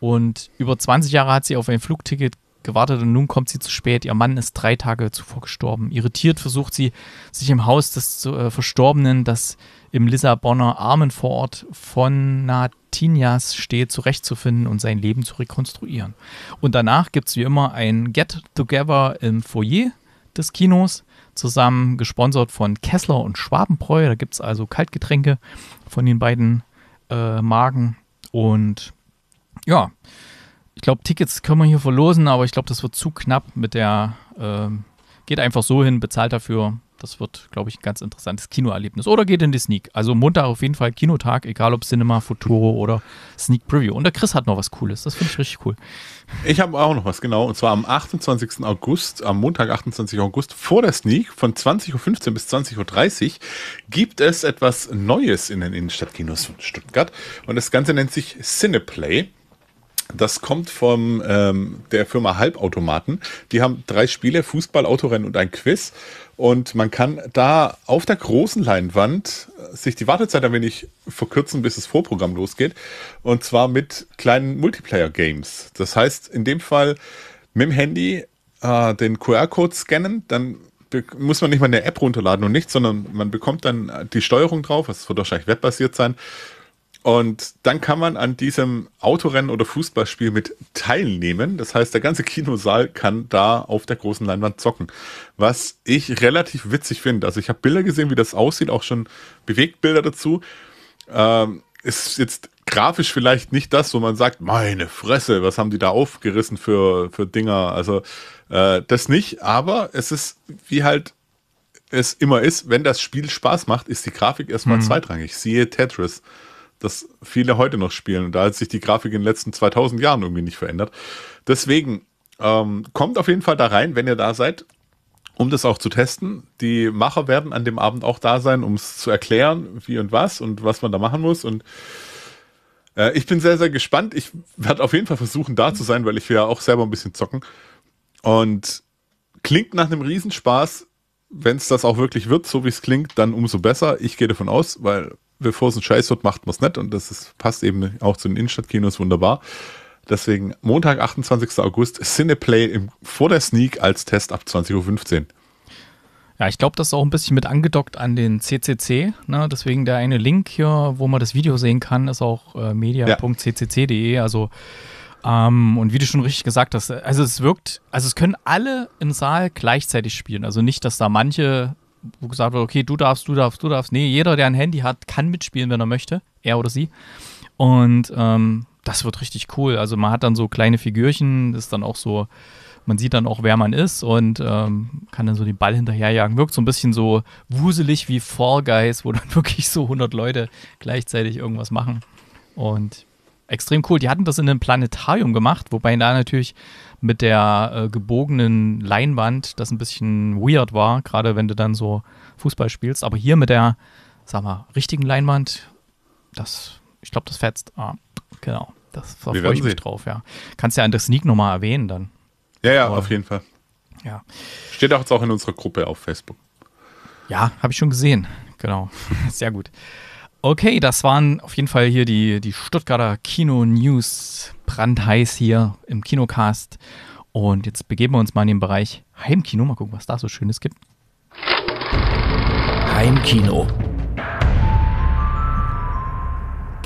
Und über 20 Jahre hat sie auf ein Flugticket gewartet und nun kommt sie zu spät. Ihr Mann ist drei Tage zuvor gestorben. Irritiert versucht sie, sich im Haus des äh, Verstorbenen, das im Lissabonner Armenvorort von Nat Martinias steht, zurechtzufinden und sein Leben zu rekonstruieren. Und danach gibt es wie immer ein Get-Together im Foyer des Kinos, zusammen gesponsert von Kessler und Schwabenbräu. Da gibt es also Kaltgetränke von den beiden äh, Marken. Und ja, ich glaube, Tickets können wir hier verlosen, aber ich glaube, das wird zu knapp mit der. Äh, geht einfach so hin, bezahlt dafür, das wird, glaube ich, ein ganz interessantes Kinoerlebnis. Oder geht in die Sneak. Also Montag auf jeden Fall Kinotag, egal ob Cinema, Futuro oder Sneak Preview. Und der Chris hat noch was Cooles. Das finde ich richtig cool. Ich habe auch noch was, genau. Und zwar am 28. August, am Montag, 28. August, vor der Sneak von 20.15 Uhr bis 20.30 Uhr gibt es etwas Neues in den Innenstadtkinos von Stuttgart. Und das Ganze nennt sich Cineplay. Das kommt von ähm, der Firma Halbautomaten. Die haben drei Spiele, Fußball, Autorennen und ein Quiz. Und man kann da auf der großen Leinwand äh, sich die Wartezeit ein wenig verkürzen, bis das Vorprogramm losgeht. Und zwar mit kleinen Multiplayer-Games. Das heißt, in dem Fall mit dem Handy äh, den QR-Code scannen, dann muss man nicht mal eine App runterladen und nichts, sondern man bekommt dann äh, die Steuerung drauf, das wird wahrscheinlich webbasiert sein, und dann kann man an diesem Autorennen oder Fußballspiel mit teilnehmen. Das heißt, der ganze Kinosaal kann da auf der großen Leinwand zocken. Was ich relativ witzig finde. Also ich habe Bilder gesehen, wie das aussieht, auch schon Bewegtbilder dazu. Ähm, ist jetzt grafisch vielleicht nicht das, wo man sagt, meine Fresse, was haben die da aufgerissen für, für Dinger. Also äh, das nicht, aber es ist wie halt es immer ist, wenn das Spiel Spaß macht, ist die Grafik erstmal mhm. zweitrangig. Siehe Tetris das viele heute noch spielen. Und da hat sich die Grafik in den letzten 2000 Jahren irgendwie nicht verändert. Deswegen ähm, kommt auf jeden Fall da rein, wenn ihr da seid, um das auch zu testen. Die Macher werden an dem Abend auch da sein, um es zu erklären, wie und was und was man da machen muss. Und äh, ich bin sehr, sehr gespannt. Ich werde auf jeden Fall versuchen, da zu sein, weil ich will ja auch selber ein bisschen zocken. Und klingt nach einem Riesenspaß. Wenn es das auch wirklich wird, so wie es klingt, dann umso besser. Ich gehe davon aus, weil bevor es ein Scheiß wird, macht man es nicht. Und das ist, passt eben auch zu den Innenstadtkinos wunderbar. Deswegen Montag, 28. August, Cineplay im, vor der Sneak als Test ab 20.15 Uhr. Ja, ich glaube, das ist auch ein bisschen mit angedockt an den CCC. Ne? Deswegen der eine Link hier, wo man das Video sehen kann, ist auch äh, media.ccc.de. Also, ähm, und wie du schon richtig gesagt hast, also es wirkt, also es können alle im Saal gleichzeitig spielen. Also nicht, dass da manche wo gesagt wird, okay, du darfst, du darfst, du darfst. Nee, jeder, der ein Handy hat, kann mitspielen, wenn er möchte, er oder sie. Und ähm, das wird richtig cool. Also man hat dann so kleine Figürchen, ist dann auch so, man sieht dann auch, wer man ist und ähm, kann dann so den Ball hinterherjagen. Wirkt so ein bisschen so wuselig wie Fall Guys, wo dann wirklich so 100 Leute gleichzeitig irgendwas machen. Und extrem cool. Die hatten das in einem Planetarium gemacht, wobei da natürlich mit der äh, gebogenen Leinwand, das ein bisschen weird war, gerade wenn du dann so Fußball spielst. Aber hier mit der, sag mal, richtigen Leinwand, das, ich glaube, das fetzt. Ah, genau, das da freue ich mich drauf, ja. Kannst ja an der Sneak nochmal erwähnen dann. Ja, ja, Aber, auf jeden Fall. Ja. Steht auch jetzt auch in unserer Gruppe auf Facebook. Ja, habe ich schon gesehen. Genau. Sehr gut. Okay, das waren auf jeden Fall hier die, die Stuttgarter Kino-News, brandheiß hier im Kinocast. Und jetzt begeben wir uns mal in den Bereich Heimkino. Mal gucken, was da so Schönes gibt. Heimkino.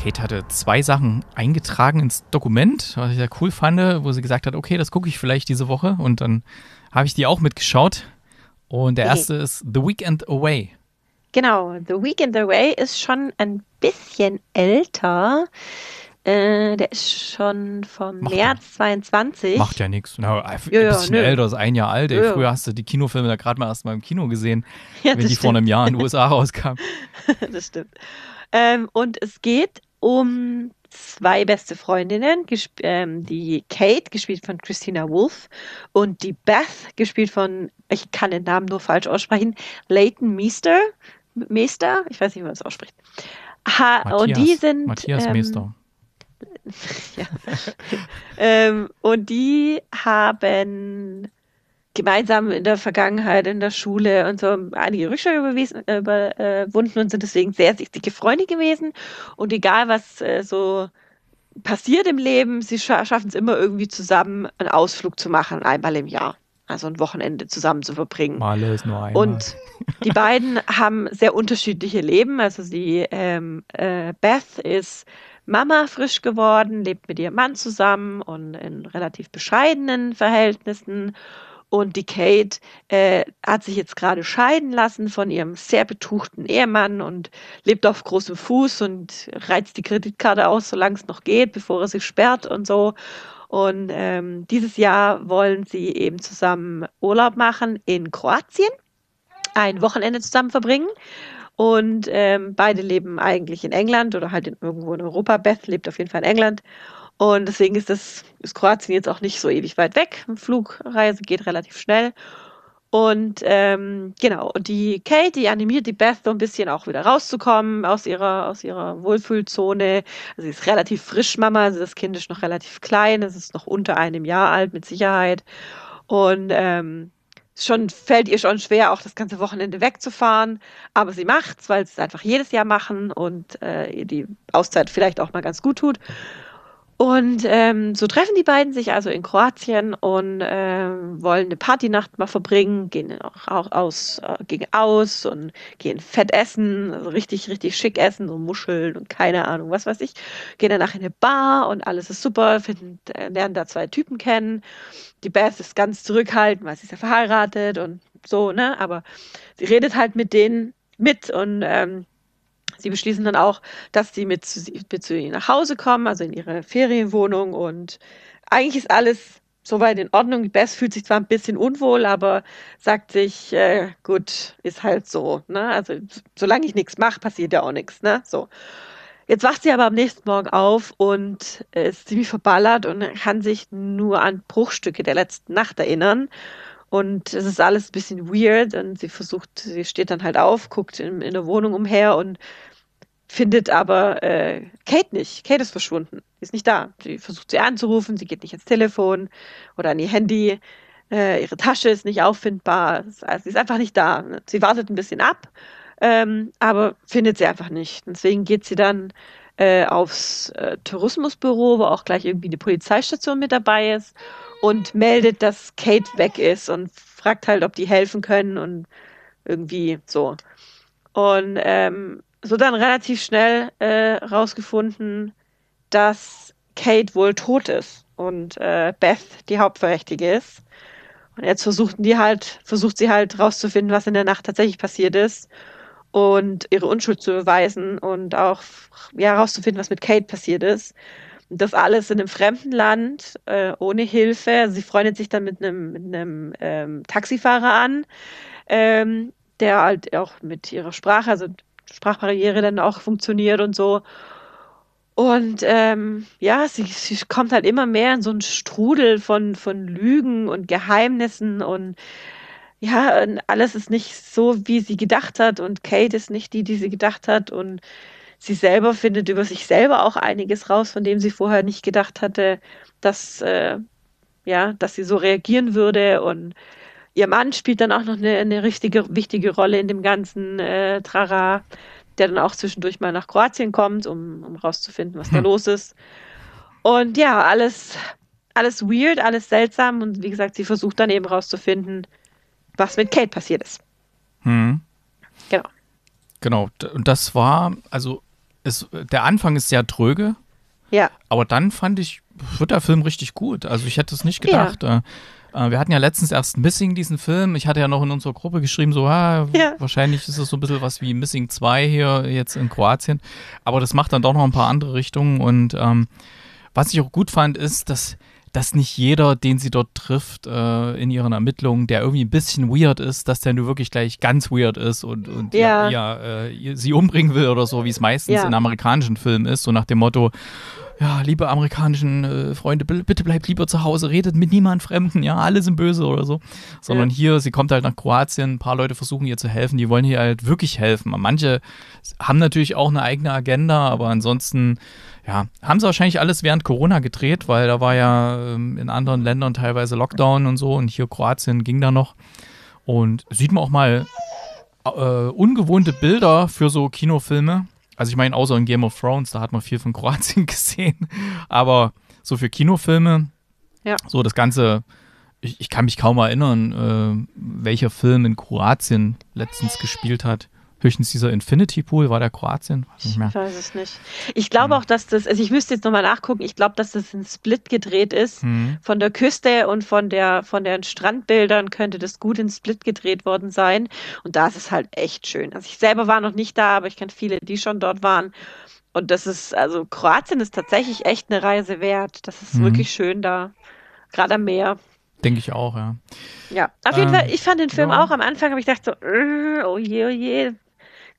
Kate hatte zwei Sachen eingetragen ins Dokument, was ich sehr cool fand, wo sie gesagt hat, okay, das gucke ich vielleicht diese Woche. Und dann habe ich die auch mitgeschaut. Und der mhm. erste ist The Weekend Away. Genau, The Week in the Way ist schon ein bisschen älter. Äh, der ist schon vom Macht März 22. Macht ja nichts. ein bisschen ja, älter, ist ein Jahr alt. Ey, früher hast du die Kinofilme da gerade mal erst mal im Kino gesehen, wenn die stimmt. vor einem Jahr in den USA rauskamen. das stimmt. Ähm, und es geht um zwei beste Freundinnen, ähm, die Kate, gespielt von Christina Wolf, und die Beth, gespielt von, ich kann den Namen nur falsch aussprechen, Leighton Meester. Mester, ich weiß nicht, wie man das ausspricht. Ha Matthias, und die sind. Matthias ähm, Mester. ja. ähm, und die haben gemeinsam in der Vergangenheit in der Schule und so einige Rückschläge überwunden äh, äh, und sind deswegen sehr, sehr dicke Freunde gewesen. Und egal, was äh, so passiert im Leben, sie scha schaffen es immer irgendwie zusammen, einen Ausflug zu machen, einmal im Jahr also ein Wochenende zusammen zu verbringen. Male ist nur einmal. Und die beiden haben sehr unterschiedliche Leben. Also sie, ähm, äh, Beth ist Mama frisch geworden, lebt mit ihrem Mann zusammen und in relativ bescheidenen Verhältnissen. Und die Kate äh, hat sich jetzt gerade scheiden lassen von ihrem sehr betuchten Ehemann und lebt auf großem Fuß und reizt die Kreditkarte aus, solange es noch geht, bevor er sich sperrt und so. Und ähm, dieses Jahr wollen sie eben zusammen Urlaub machen in Kroatien, ein Wochenende zusammen verbringen. Und ähm, beide leben eigentlich in England oder halt in, irgendwo in Europa. Beth lebt auf jeden Fall in England. Und deswegen ist das ist Kroatien jetzt auch nicht so ewig weit weg. Eine Flugreise geht relativ schnell. Und ähm, genau, und die Kate, die animiert die Beth so ein bisschen auch wieder rauszukommen aus ihrer, aus ihrer Wohlfühlzone. Also sie ist relativ frisch Mama, also das Kind ist noch relativ klein, es ist noch unter einem Jahr alt mit Sicherheit. Und ähm, schon fällt ihr schon schwer, auch das ganze Wochenende wegzufahren. Aber sie macht's, weil sie es einfach jedes Jahr machen und äh, ihr die Auszeit vielleicht auch mal ganz gut tut. Und ähm, so treffen die beiden sich also in Kroatien und ähm, wollen eine Partynacht mal verbringen, gehen auch, auch aus, äh, gehen aus und gehen fett essen, also richtig, richtig schick essen, so Muscheln und keine Ahnung, was weiß ich. Gehen danach in eine Bar und alles ist super, finden, äh, lernen da zwei Typen kennen. Die Beth ist ganz zurückhaltend, weil sie ist ja verheiratet und so, ne? Aber sie redet halt mit denen mit und ähm, Sie beschließen dann auch, dass sie mit zu, mit zu ihr nach Hause kommen, also in ihre Ferienwohnung. Und eigentlich ist alles soweit in Ordnung. Bess fühlt sich zwar ein bisschen unwohl, aber sagt sich, äh, gut, ist halt so. Ne? Also solange ich nichts mache, passiert ja auch nichts. Ne? So. Jetzt wacht sie aber am nächsten Morgen auf und ist ziemlich verballert und kann sich nur an Bruchstücke der letzten Nacht erinnern und es ist alles ein bisschen weird und sie versucht, sie steht dann halt auf, guckt in, in der Wohnung umher und findet aber äh, Kate nicht. Kate ist verschwunden, Sie ist nicht da. Sie versucht sie anzurufen, sie geht nicht ans Telefon oder an ihr Handy. Äh, ihre Tasche ist nicht auffindbar, also sie ist einfach nicht da. Sie wartet ein bisschen ab, ähm, aber findet sie einfach nicht. Deswegen geht sie dann äh, aufs äh, Tourismusbüro, wo auch gleich irgendwie eine Polizeistation mit dabei ist und meldet, dass Kate weg ist und fragt halt, ob die helfen können und irgendwie so. Und ähm, so dann relativ schnell äh, rausgefunden, dass Kate wohl tot ist und äh, Beth die Hauptverdächtige ist. Und jetzt versuchten die halt, versucht sie halt rauszufinden, was in der Nacht tatsächlich passiert ist und ihre Unschuld zu beweisen und auch ja, herauszufinden, was mit Kate passiert ist. Und das alles in einem fremden Land, äh, ohne Hilfe. sie freundet sich dann mit einem, mit einem ähm, Taxifahrer an, ähm, der halt auch mit ihrer Sprache, also Sprachbarriere dann auch funktioniert und so. Und ähm, ja, sie, sie, kommt halt immer mehr in so einen Strudel von, von Lügen und Geheimnissen und ja, alles ist nicht so, wie sie gedacht hat und Kate ist nicht die, die sie gedacht hat und sie selber findet über sich selber auch einiges raus, von dem sie vorher nicht gedacht hatte, dass, äh, ja, dass sie so reagieren würde und ihr Mann spielt dann auch noch eine, eine richtige, wichtige Rolle in dem ganzen äh, Trara, der dann auch zwischendurch mal nach Kroatien kommt, um, um rauszufinden, was hm. da los ist. Und ja, alles, alles weird, alles seltsam. Und wie gesagt, sie versucht dann eben rauszufinden, was mit Kate passiert ist. Hm. Genau. Genau, und das war, also es, der Anfang ist sehr tröge. Ja. Aber dann fand ich, wird der Film richtig gut. Also ich hätte es nicht gedacht. Ja. Äh, äh, wir hatten ja letztens erst Missing diesen Film. Ich hatte ja noch in unserer Gruppe geschrieben, so, ah, ja. wahrscheinlich ist es so ein bisschen was wie Missing 2 hier jetzt in Kroatien. Aber das macht dann doch noch ein paar andere Richtungen. Und ähm, was ich auch gut fand, ist, dass dass nicht jeder, den sie dort trifft äh, in ihren Ermittlungen, der irgendwie ein bisschen weird ist, dass der nur wirklich gleich ganz weird ist und, und ja. ja, ja äh, sie umbringen will oder so, wie es meistens ja. in amerikanischen Filmen ist, so nach dem Motto, ja, liebe amerikanischen äh, Freunde, bitte bleibt lieber zu Hause, redet mit niemand Fremden, ja, alle sind böse oder so. Sondern ja. hier, sie kommt halt nach Kroatien, ein paar Leute versuchen ihr zu helfen, die wollen hier halt wirklich helfen. Manche haben natürlich auch eine eigene Agenda, aber ansonsten ja, haben sie wahrscheinlich alles während Corona gedreht, weil da war ja ähm, in anderen Ländern teilweise Lockdown und so und hier Kroatien ging da noch. Und sieht man auch mal äh, ungewohnte Bilder für so Kinofilme. Also ich meine, außer in Game of Thrones, da hat man viel von Kroatien gesehen. Aber so für Kinofilme, ja. so das Ganze, ich, ich kann mich kaum erinnern, äh, welcher Film in Kroatien letztens gespielt hat höchstens dieser Infinity Pool, war der Kroatien? Ich weiß es nicht. Ich glaube hm. auch, dass das, also ich müsste jetzt nochmal nachgucken, ich glaube, dass das ein Split gedreht ist. Hm. Von der Küste und von, der, von den Strandbildern könnte das gut in Split gedreht worden sein. Und da ist es halt echt schön. Also ich selber war noch nicht da, aber ich kenne viele, die schon dort waren. Und das ist, also Kroatien ist tatsächlich echt eine Reise wert. Das ist mhm. wirklich schön da. Gerade am Meer. Denke ich auch, ja. Ja, auf ähm, jeden Fall, ich fand den Film ja. auch. Am Anfang habe ich gedacht so, äh, oh je, oh je,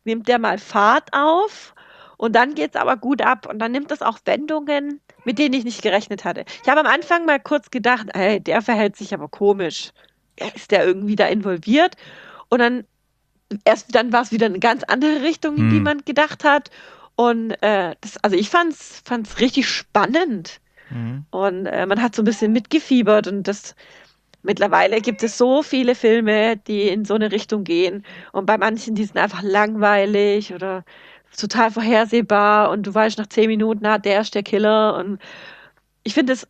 nimmt der mal Fahrt auf und dann geht es aber gut ab und dann nimmt das auch Wendungen, mit denen ich nicht gerechnet hatte. Ich habe am Anfang mal kurz gedacht, ey, der verhält sich aber komisch. Ist der irgendwie da involviert? Und dann dann war es wieder eine ganz andere Richtung, in die hm. man gedacht hat. Und äh, das, also ich fand es richtig spannend. Mhm. Und äh, man hat so ein bisschen mitgefiebert und das, Mittlerweile gibt es so viele Filme, die in so eine Richtung gehen. Und bei manchen, die sind einfach langweilig oder total vorhersehbar. Und du weißt, nach zehn Minuten hat der ist der Killer. Und ich finde, es,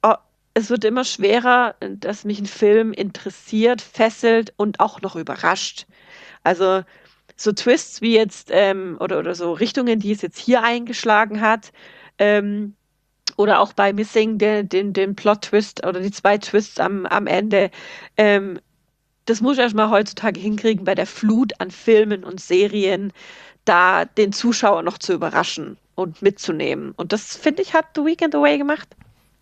es wird immer schwerer, dass mich ein Film interessiert, fesselt und auch noch überrascht. Also so Twists wie jetzt ähm, oder, oder so Richtungen, die es jetzt hier eingeschlagen hat, ähm, oder auch bei Missing den, den, den Plot-Twist oder die zwei Twists am, am Ende. Ähm, das muss ich erstmal heutzutage hinkriegen, bei der Flut an Filmen und Serien, da den Zuschauer noch zu überraschen und mitzunehmen. Und das, finde ich, hat The Weekend Away gemacht.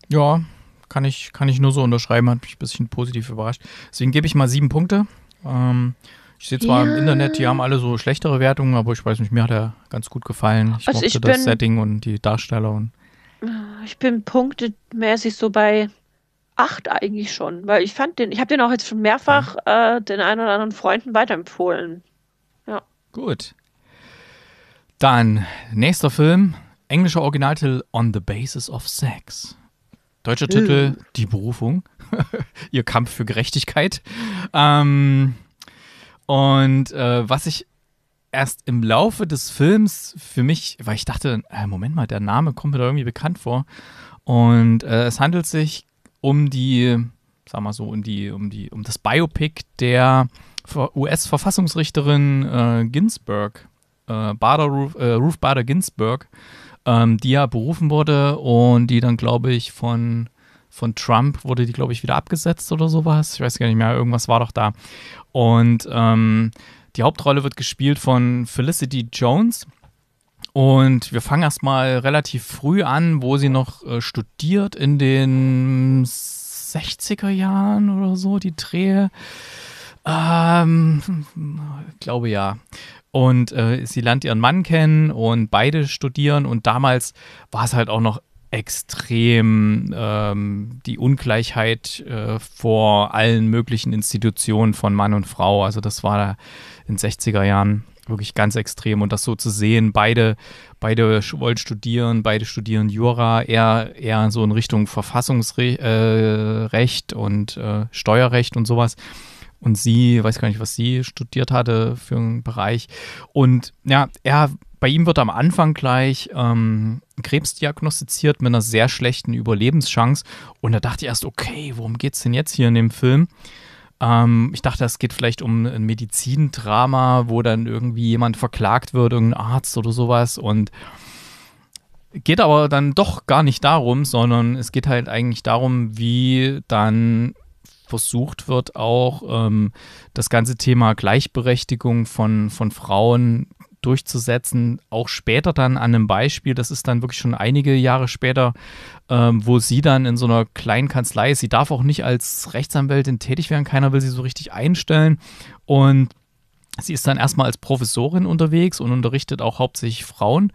Ja, kann ich, kann ich nur so unterschreiben, hat mich ein bisschen positiv überrascht. Deswegen gebe ich mal sieben Punkte. Ähm, ich sehe zwar ja. im Internet, die haben alle so schlechtere Wertungen, aber ich weiß nicht, mir hat er ganz gut gefallen. Ich also mochte ich das Setting und die Darsteller und Ah, ich bin punktemäßig so bei acht eigentlich schon, weil ich fand den, ich habe den auch jetzt schon mehrfach mhm. äh, den einen oder anderen Freunden weiterempfohlen. Ja. Gut. Dann nächster Film, englischer Originaltitel On the Basis of Sex. Deutscher äh. Titel mm. Die Berufung, ihr Kampf für Gerechtigkeit. Ähm, und äh, was ich erst im Laufe des Films für mich, weil ich dachte, äh, Moment mal, der Name kommt mir da irgendwie bekannt vor. Und äh, es handelt sich um die, sag mal so, um die, um die, um das Biopic der US-Verfassungsrichterin äh, Ginsburg, äh, Bader, Ruth, äh, Ruth Bader Ginsburg, ähm, die ja berufen wurde und die dann, glaube ich, von von Trump wurde die, glaube ich, wieder abgesetzt oder sowas. Ich weiß gar nicht mehr, irgendwas war doch da. Und ähm, die Hauptrolle wird gespielt von Felicity Jones. Und wir fangen erstmal relativ früh an, wo sie noch äh, studiert, in den 60er Jahren oder so, die Drehe. Ähm, glaube ja. Und äh, sie lernt ihren Mann kennen und beide studieren. Und damals war es halt auch noch extrem ähm, die Ungleichheit äh, vor allen möglichen Institutionen von Mann und Frau. Also das war in den 60er Jahren wirklich ganz extrem und das so zu sehen, beide, beide wollen studieren, beide studieren Jura, eher, eher so in Richtung Verfassungsrecht äh, und äh, Steuerrecht und sowas. Und sie, weiß gar nicht, was sie studiert hatte für einen Bereich. Und ja, er bei ihm wird am Anfang gleich ähm, Krebs diagnostiziert mit einer sehr schlechten Überlebenschance. Und da dachte ich erst, okay, worum geht es denn jetzt hier in dem Film? Ähm, ich dachte, es geht vielleicht um ein Medizindrama, wo dann irgendwie jemand verklagt wird, irgendein Arzt oder sowas. Und geht aber dann doch gar nicht darum, sondern es geht halt eigentlich darum, wie dann versucht wird, auch ähm, das ganze Thema Gleichberechtigung von, von Frauen durchzusetzen. Auch später dann an einem Beispiel, das ist dann wirklich schon einige Jahre später, ähm, wo sie dann in so einer kleinen Kanzlei ist. Sie darf auch nicht als Rechtsanwältin tätig werden, keiner will sie so richtig einstellen. Und sie ist dann erstmal als Professorin unterwegs und unterrichtet auch hauptsächlich Frauen.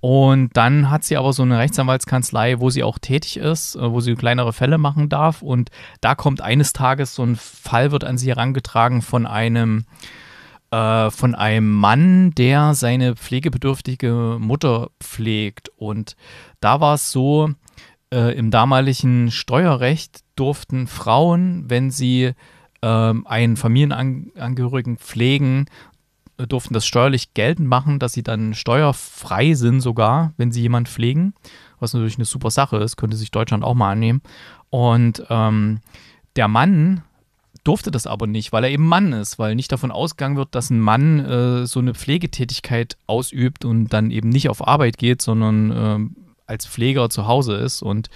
Und dann hat sie aber so eine Rechtsanwaltskanzlei, wo sie auch tätig ist, äh, wo sie kleinere Fälle machen darf. Und da kommt eines Tages so ein Fall, wird an sie herangetragen von einem äh, von einem Mann, der seine pflegebedürftige Mutter pflegt. Und da war es so, äh, im damaligen Steuerrecht durften Frauen, wenn sie ähm, einen Familienangehörigen pflegen, äh, durften das steuerlich geltend machen, dass sie dann steuerfrei sind sogar, wenn sie jemanden pflegen, was natürlich eine super Sache ist, könnte sich Deutschland auch mal annehmen. Und ähm, der Mann durfte das aber nicht, weil er eben Mann ist, weil nicht davon ausgegangen wird, dass ein Mann äh, so eine Pflegetätigkeit ausübt und dann eben nicht auf Arbeit geht, sondern ähm, als Pfleger zu Hause ist. Und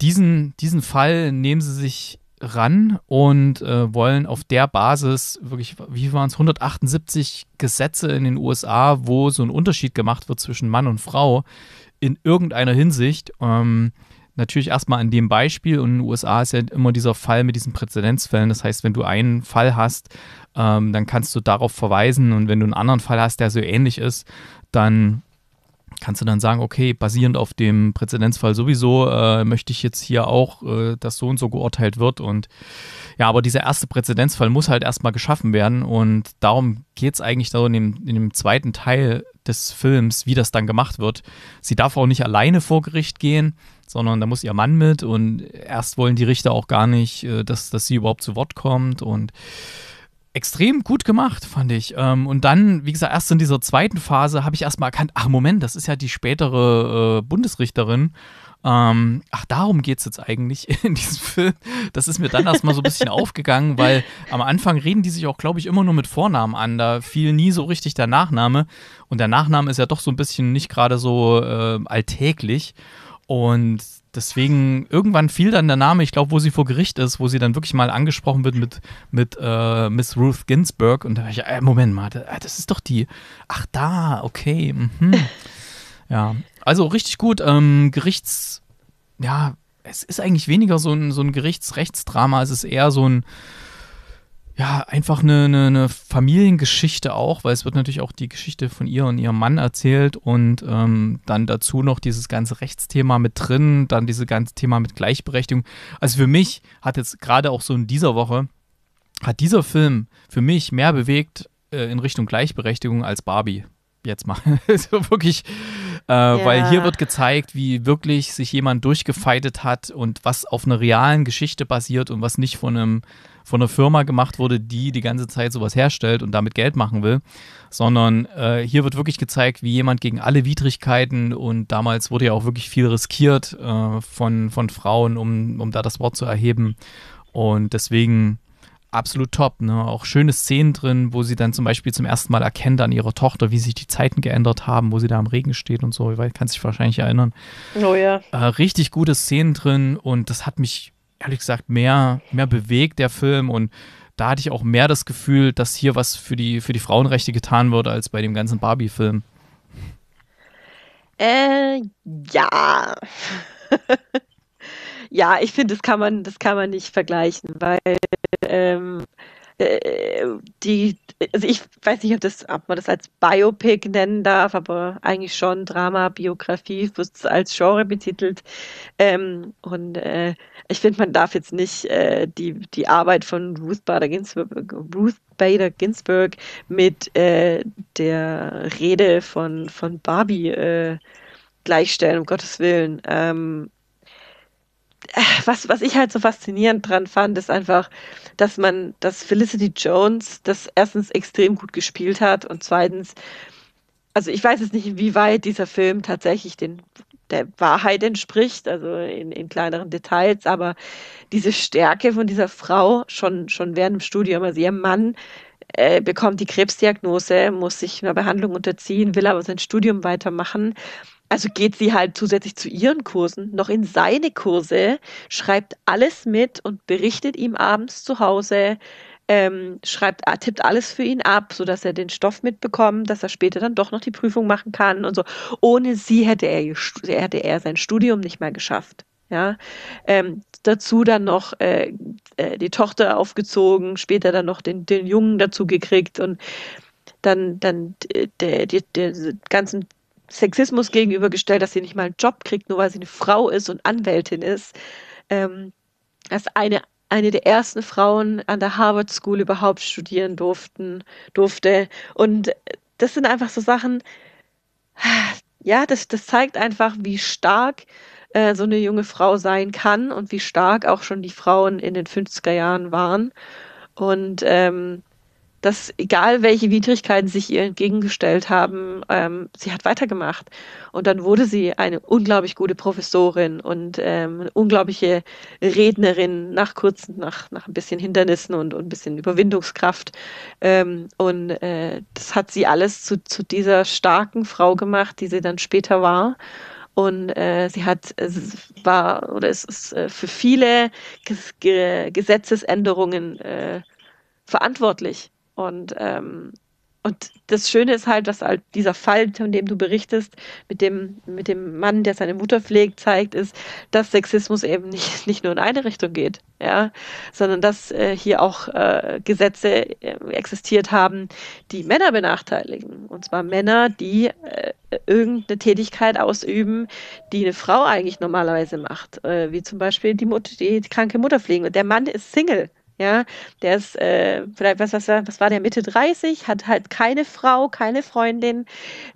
diesen, diesen Fall nehmen sie sich ran und äh, wollen auf der Basis wirklich, wie waren es, 178 Gesetze in den USA, wo so ein Unterschied gemacht wird zwischen Mann und Frau in irgendeiner Hinsicht. Ähm, natürlich erstmal an dem Beispiel und in den USA ist ja immer dieser Fall mit diesen Präzedenzfällen. Das heißt, wenn du einen Fall hast, ähm, dann kannst du darauf verweisen und wenn du einen anderen Fall hast, der so ähnlich ist, dann kannst du dann sagen, okay, basierend auf dem Präzedenzfall sowieso äh, möchte ich jetzt hier auch, äh, dass so und so geurteilt wird. Und ja, aber dieser erste Präzedenzfall muss halt erstmal geschaffen werden. Und darum geht es eigentlich so in dem, in dem zweiten Teil des Films, wie das dann gemacht wird. Sie darf auch nicht alleine vor Gericht gehen sondern da muss ihr Mann mit und erst wollen die Richter auch gar nicht, äh, dass, dass sie überhaupt zu Wort kommt und extrem gut gemacht, fand ich. Ähm, und dann, wie gesagt, erst in dieser zweiten Phase habe ich erstmal erkannt, ach Moment, das ist ja die spätere äh, Bundesrichterin. Ähm, ach, darum geht es jetzt eigentlich in diesem Film. Das ist mir dann erstmal so ein bisschen aufgegangen, weil am Anfang reden die sich auch, glaube ich, immer nur mit Vornamen an. Da fiel nie so richtig der Nachname. Und der Nachname ist ja doch so ein bisschen nicht gerade so äh, alltäglich. Und deswegen, irgendwann fiel dann der Name, ich glaube, wo sie vor Gericht ist, wo sie dann wirklich mal angesprochen wird mit, mit äh, Miss Ruth Ginsburg. Und da war ich, äh, Moment mal, ah, das ist doch die. Ach, da, okay. Mhm. ja, also richtig gut. Ähm, Gerichts, ja, es ist eigentlich weniger so ein, so ein Gerichtsrechtsdrama, es ist eher so ein ja, einfach eine, eine, eine, Familiengeschichte auch, weil es wird natürlich auch die Geschichte von ihr und ihrem Mann erzählt und ähm, dann dazu noch dieses ganze Rechtsthema mit drin, dann dieses ganze Thema mit Gleichberechtigung. Also für mich hat jetzt gerade auch so in dieser Woche, hat dieser Film für mich mehr bewegt äh, in Richtung Gleichberechtigung als Barbie. Jetzt mal. also wirklich, äh, weil hier wird gezeigt, wie wirklich sich jemand durchgefeitet hat und was auf einer realen Geschichte basiert und was nicht von einem von einer Firma gemacht wurde, die die ganze Zeit sowas herstellt und damit Geld machen will, sondern äh, hier wird wirklich gezeigt, wie jemand gegen alle Widrigkeiten und damals wurde ja auch wirklich viel riskiert äh, von, von Frauen, um, um da das Wort zu erheben. Und deswegen absolut top. Ne? Auch schöne Szenen drin, wo sie dann zum Beispiel zum ersten Mal erkennt an ihrer Tochter, wie sich die Zeiten geändert haben, wo sie da im Regen steht und so. Ich kann sich wahrscheinlich erinnern. Oh ja. Äh, richtig gute Szenen drin und das hat mich ehrlich gesagt mehr, mehr bewegt, der Film. Und da hatte ich auch mehr das Gefühl, dass hier was für die, für die Frauenrechte getan wird, als bei dem ganzen Barbie-Film. Äh, ja. ja, ich finde, das kann man, das kann man nicht vergleichen, weil ähm, äh, die, also ich weiß nicht, ob, das, ob man das als Biopic nennen darf, aber eigentlich schon Drama, Biografie wird es als Genre betitelt. Ähm, und äh, ich finde, man darf jetzt nicht äh, die, die Arbeit von Ruth Bader Ginsburg, Ruth Bader Ginsburg mit äh, der Rede von, von Barbie äh, gleichstellen, um Gottes Willen. Ähm, was, was ich halt so faszinierend dran fand, ist einfach, dass man, dass Felicity Jones das erstens extrem gut gespielt hat und zweitens, also ich weiß jetzt nicht, inwieweit dieser Film tatsächlich den, der Wahrheit entspricht, also in, in kleineren Details, aber diese Stärke von dieser Frau schon, schon während dem Studium, also ihr Mann äh, bekommt die Krebsdiagnose, muss sich einer Behandlung unterziehen, will aber sein Studium weitermachen also geht sie halt zusätzlich zu ihren Kursen noch in seine Kurse, schreibt alles mit und berichtet ihm abends zu Hause, ähm, schreibt, äh, tippt alles für ihn ab, sodass er den Stoff mitbekommt, dass er später dann doch noch die Prüfung machen kann und so. Ohne sie hätte er, hätte er sein Studium nicht mehr geschafft. Ja, ähm, dazu dann noch äh, äh, die Tochter aufgezogen, später dann noch den, den Jungen dazu gekriegt und dann, dann äh, die, die, die ganzen Sexismus gegenübergestellt, dass sie nicht mal einen Job kriegt, nur weil sie eine Frau ist und Anwältin ist. Ähm, dass eine, eine der ersten Frauen an der Harvard School überhaupt studieren durften, durfte. Und das sind einfach so Sachen, ja, das, das zeigt einfach, wie stark äh, so eine junge Frau sein kann und wie stark auch schon die Frauen in den 50er Jahren waren. Und ähm, dass egal welche Widrigkeiten sich ihr entgegengestellt haben, ähm, sie hat weitergemacht. Und dann wurde sie eine unglaublich gute Professorin und ähm, eine unglaubliche Rednerin nach kurzem, nach, nach ein bisschen Hindernissen und, und ein bisschen Überwindungskraft. Ähm, und äh, das hat sie alles zu, zu dieser starken Frau gemacht, die sie dann später war. Und äh, sie hat, es war oder es ist äh, für viele Gesetzesänderungen äh, verantwortlich. Und, ähm, und das Schöne ist halt, dass halt dieser Fall, von dem du berichtest, mit dem, mit dem Mann, der seine Mutter pflegt, zeigt, ist, dass Sexismus eben nicht, nicht nur in eine Richtung geht, ja, sondern dass äh, hier auch äh, Gesetze äh, existiert haben, die Männer benachteiligen. Und zwar Männer, die äh, irgendeine Tätigkeit ausüben, die eine Frau eigentlich normalerweise macht, äh, wie zum Beispiel die, Mutter, die kranke Mutter pflegen. Und der Mann ist Single. Ja, der ist, äh, vielleicht, was, was, was war der, Mitte 30, hat halt keine Frau, keine Freundin,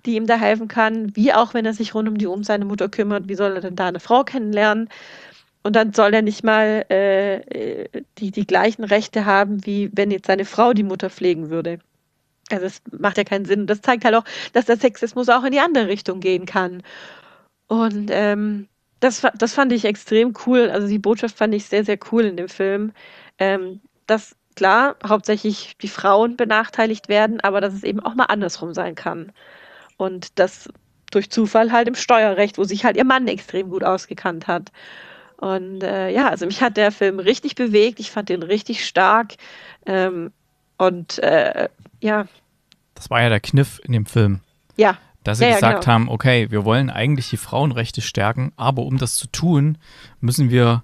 die ihm da helfen kann. Wie auch, wenn er sich rund um die um seine Mutter kümmert, wie soll er denn da eine Frau kennenlernen? Und dann soll er nicht mal äh, die, die gleichen Rechte haben, wie wenn jetzt seine Frau die Mutter pflegen würde. Also das macht ja keinen Sinn. Und das zeigt halt auch, dass der Sexismus auch in die andere Richtung gehen kann. Und ähm, das, das fand ich extrem cool. Also die Botschaft fand ich sehr, sehr cool in dem Film. Ähm, dass klar hauptsächlich die Frauen benachteiligt werden, aber dass es eben auch mal andersrum sein kann. Und das durch Zufall halt im Steuerrecht, wo sich halt ihr Mann extrem gut ausgekannt hat. Und äh, ja, also mich hat der Film richtig bewegt. Ich fand den richtig stark. Ähm, und äh, ja. Das war ja der Kniff in dem Film. Ja dass sie ja, gesagt genau. haben, okay, wir wollen eigentlich die Frauenrechte stärken, aber um das zu tun, müssen wir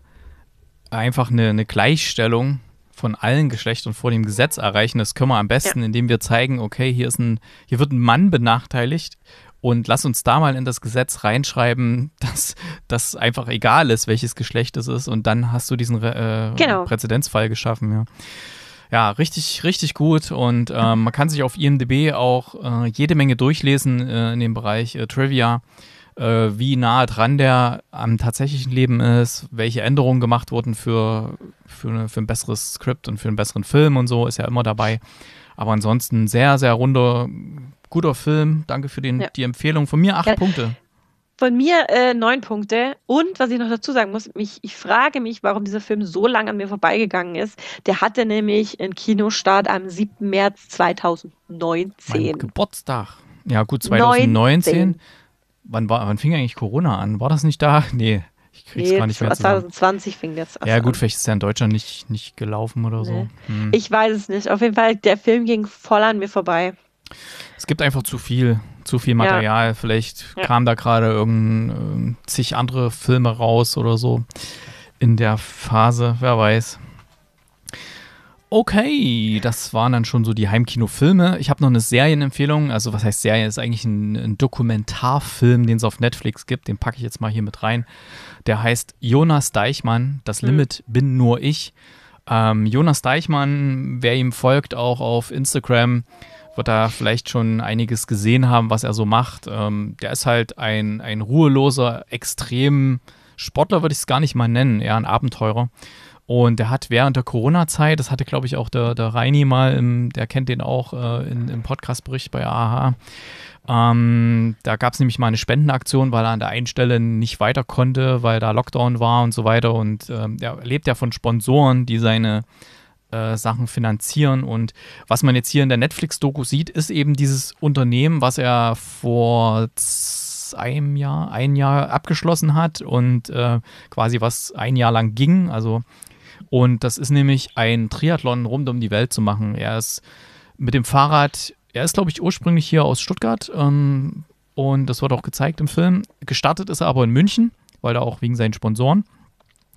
einfach eine, eine Gleichstellung von allen Geschlechtern vor dem Gesetz erreichen. Das können wir am besten, ja. indem wir zeigen, okay, hier ist ein, hier wird ein Mann benachteiligt und lass uns da mal in das Gesetz reinschreiben, dass das einfach egal ist, welches Geschlecht es ist und dann hast du diesen äh, genau. Präzedenzfall geschaffen, ja ja, richtig, richtig gut und äh, man kann sich auf IMDb auch äh, jede Menge durchlesen äh, in dem Bereich äh, Trivia, äh, wie nahe dran der am tatsächlichen Leben ist, welche Änderungen gemacht wurden für, für, eine, für ein besseres Skript und für einen besseren Film und so, ist ja immer dabei. Aber ansonsten sehr, sehr runder, guter Film. Danke für den, ja. die Empfehlung. Von mir acht ja. Punkte. Von mir äh, neun Punkte. Und was ich noch dazu sagen muss, mich, ich frage mich, warum dieser Film so lange an mir vorbeigegangen ist. Der hatte nämlich einen Kinostart am 7. März 2019. Mein Geburtstag. Ja, gut, 2019. Wann, war, wann fing eigentlich Corona an? War das nicht da? Nee, ich krieg's nee, gar nicht mehr zusammen. 2020 fing das an. Ja, gut, vielleicht ist er in Deutschland nicht, nicht gelaufen oder nee. so. Hm. Ich weiß es nicht. Auf jeden Fall, der Film ging voll an mir vorbei. Es gibt einfach zu viel, zu viel Material. Ja. Vielleicht ja. kam da gerade irgendein ähm, zig andere Filme raus oder so in der Phase, wer weiß. Okay, das waren dann schon so die Heimkinofilme. Ich habe noch eine Serienempfehlung. Also, was heißt Serie? Ist eigentlich ein, ein Dokumentarfilm, den es auf Netflix gibt. Den packe ich jetzt mal hier mit rein. Der heißt Jonas Deichmann. Das mhm. Limit bin nur ich. Ähm, Jonas Deichmann, wer ihm folgt, auch auf Instagram, wird da vielleicht schon einiges gesehen haben, was er so macht. Ähm, der ist halt ein, ein ruheloser, extrem Sportler, würde ich es gar nicht mal nennen, eher ein Abenteurer. Und der hat während der Corona-Zeit, das hatte, glaube ich, auch der, der Reini mal, im, der kennt den auch äh, in, im Podcast-Bericht bei AHA. Ähm, da gab es nämlich mal eine Spendenaktion, weil er an der einen Stelle nicht weiter konnte, weil da Lockdown war und so weiter. Und ähm, er lebt ja von Sponsoren, die seine äh, Sachen finanzieren. Und was man jetzt hier in der Netflix-Doku sieht, ist eben dieses Unternehmen, was er vor einem Jahr, ein Jahr abgeschlossen hat und äh, quasi was ein Jahr lang ging. Also, und das ist nämlich ein Triathlon rund um die Welt zu machen. Er ist mit dem Fahrrad, er ist, glaube ich, ursprünglich hier aus Stuttgart ähm, und das wird auch gezeigt im Film. Gestartet ist er aber in München, weil da auch wegen seinen Sponsoren.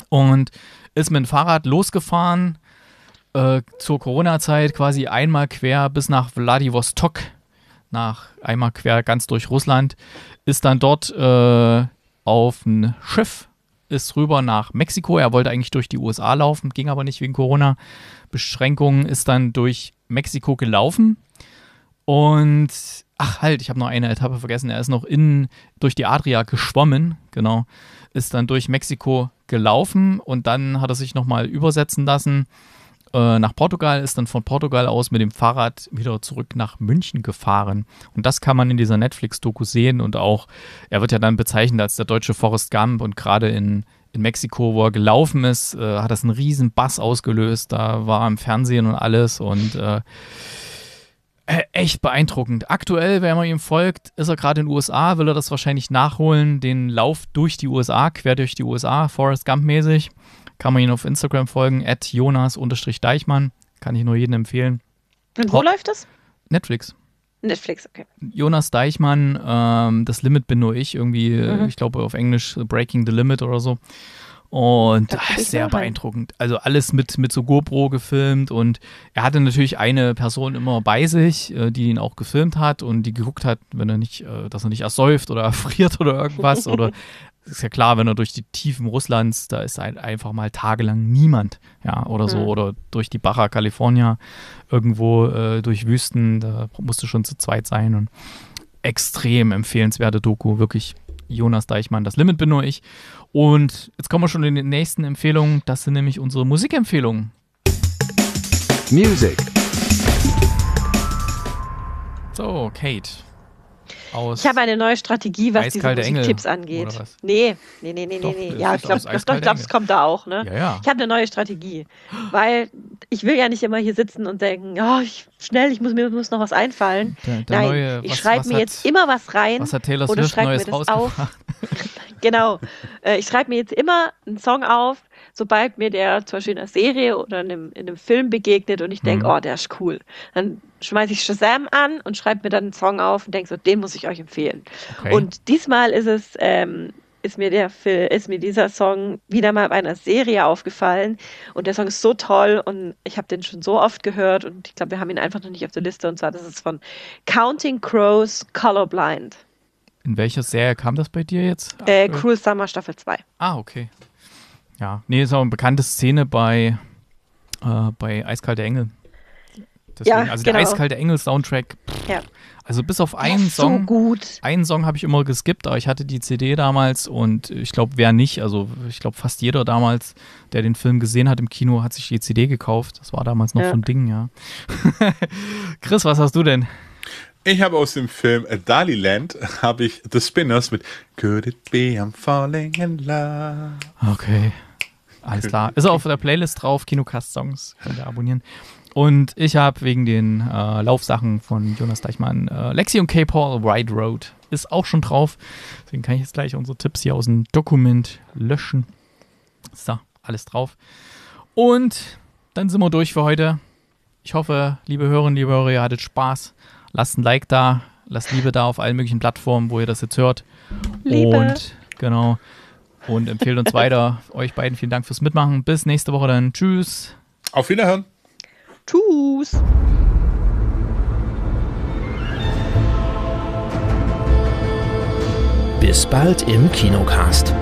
Und ist mit dem Fahrrad losgefahren, äh, zur Corona-Zeit quasi einmal quer bis nach Vladivostok, nach einmal quer ganz durch Russland, ist dann dort äh, auf ein Schiff, ist rüber nach Mexiko. Er wollte eigentlich durch die USA laufen, ging aber nicht wegen Corona-Beschränkungen, ist dann durch Mexiko gelaufen und ach halt, ich habe noch eine Etappe vergessen. Er ist noch innen durch die Adria geschwommen, genau, ist dann durch Mexiko gelaufen und dann hat er sich nochmal übersetzen lassen äh, nach Portugal, ist dann von Portugal aus mit dem Fahrrad wieder zurück nach München gefahren. Und das kann man in dieser Netflix-Doku sehen und auch, er wird ja dann bezeichnet als der deutsche Forrest Gump und gerade in, in Mexiko, wo er gelaufen ist, äh, hat das einen riesen Bass ausgelöst. Da war er im Fernsehen und alles und äh, e-, echt beeindruckend. Aktuell, wenn man ihm folgt, ist er gerade in den USA, will er das wahrscheinlich nachholen, den Lauf durch die USA, quer durch die USA, Forrest Gump mäßig kann man ihn auf Instagram folgen, at jonas-deichmann. Kann ich nur jedem empfehlen. Und wo Ho läuft das? Netflix. Netflix, okay. Jonas Deichmann, ähm, das Limit bin nur ich, irgendwie, mhm. ich glaube auf Englisch äh, Breaking the Limit oder so. Und ach, sehr beeindruckend. Also alles mit, mit so GoPro gefilmt und er hatte natürlich eine Person immer bei sich, äh, die ihn auch gefilmt hat und die geguckt hat, wenn er nicht, äh, dass er nicht ersäuft oder erfriert oder irgendwas. oder ist ja klar, wenn du durch die Tiefen Russlands, da ist halt einfach mal tagelang niemand, ja, oder mhm. so, oder durch die Baja California irgendwo äh, durch Wüsten, da musst du schon zu zweit sein und extrem empfehlenswerte Doku, wirklich Jonas Deichmann, das Limit bin nur ich. Und jetzt kommen wir schon in den nächsten Empfehlungen, das sind nämlich unsere Musikempfehlungen. Music. So, Kate, aus ich habe eine neue Strategie, was diese Tipps angeht. Oder was? Nee, nee, nee, nee, doch, nee. Ja, ich glaube, glaub, es kommt da auch. Ne? Ja, ja. Ich habe eine neue Strategie, weil ich will ja nicht immer hier sitzen und denken, oh, ich, schnell, ich muss mir muss noch was einfallen. Der, der Nein, neue, ich schreibe mir hat, jetzt immer was rein was hat Taylor Swift oder schreibe mir das auf. genau. Äh, ich schreibe mir jetzt immer einen Song auf, sobald mir der zum Beispiel in einer Serie oder in einem, in einem Film begegnet und ich denke, mhm. oh, der ist cool, dann schmeiße ich Shazam an und schreibe mir dann einen Song auf und denke so, den muss ich euch empfehlen. Okay. Und diesmal ist es, ähm, ist mir der ist mir dieser Song wieder mal bei einer Serie aufgefallen und der Song ist so toll und ich habe den schon so oft gehört und ich glaube, wir haben ihn einfach noch nicht auf der Liste und zwar das ist von Counting Crows Colorblind. In welcher Serie kam das bei dir jetzt? Äh, Cruel Summer Staffel 2. Ah, okay. Ja, nee, ist auch eine bekannte Szene bei, äh, bei Eiskalte Engel. Deswegen, ja, also genau. der Eiskalte Engel-Soundtrack. Ja. Also bis auf einen so Song. Gut. Einen Song habe ich immer geskippt, aber ich hatte die CD damals und ich glaube, wer nicht, also ich glaube fast jeder damals, der den Film gesehen hat im Kino, hat sich die CD gekauft. Das war damals noch ja. so ein Ding, ja. Chris, was hast du denn? Ich habe aus dem Film Dali Land habe ich The Spinners mit Could It Be I'm Falling in Love. Okay. Alles klar. Ist auch auf der Playlist drauf, Kinocast-Songs. Könnt ihr abonnieren. Und ich habe wegen den äh, Laufsachen von Jonas Deichmann äh, Lexi und K-Paul Ride Road. Ist auch schon drauf. Deswegen kann ich jetzt gleich unsere Tipps hier aus dem Dokument löschen. So, alles drauf. Und dann sind wir durch für heute. Ich hoffe, liebe Hörerinnen, liebe Hörer, ihr hattet Spaß. Lasst ein Like da, lasst Liebe da auf allen möglichen Plattformen, wo ihr das jetzt hört. Liebe. Und genau und empfehlt uns weiter. Euch beiden vielen Dank fürs Mitmachen. Bis nächste Woche dann. Tschüss. Auf Wiederhören. Tschüss. Bis bald im Kinocast.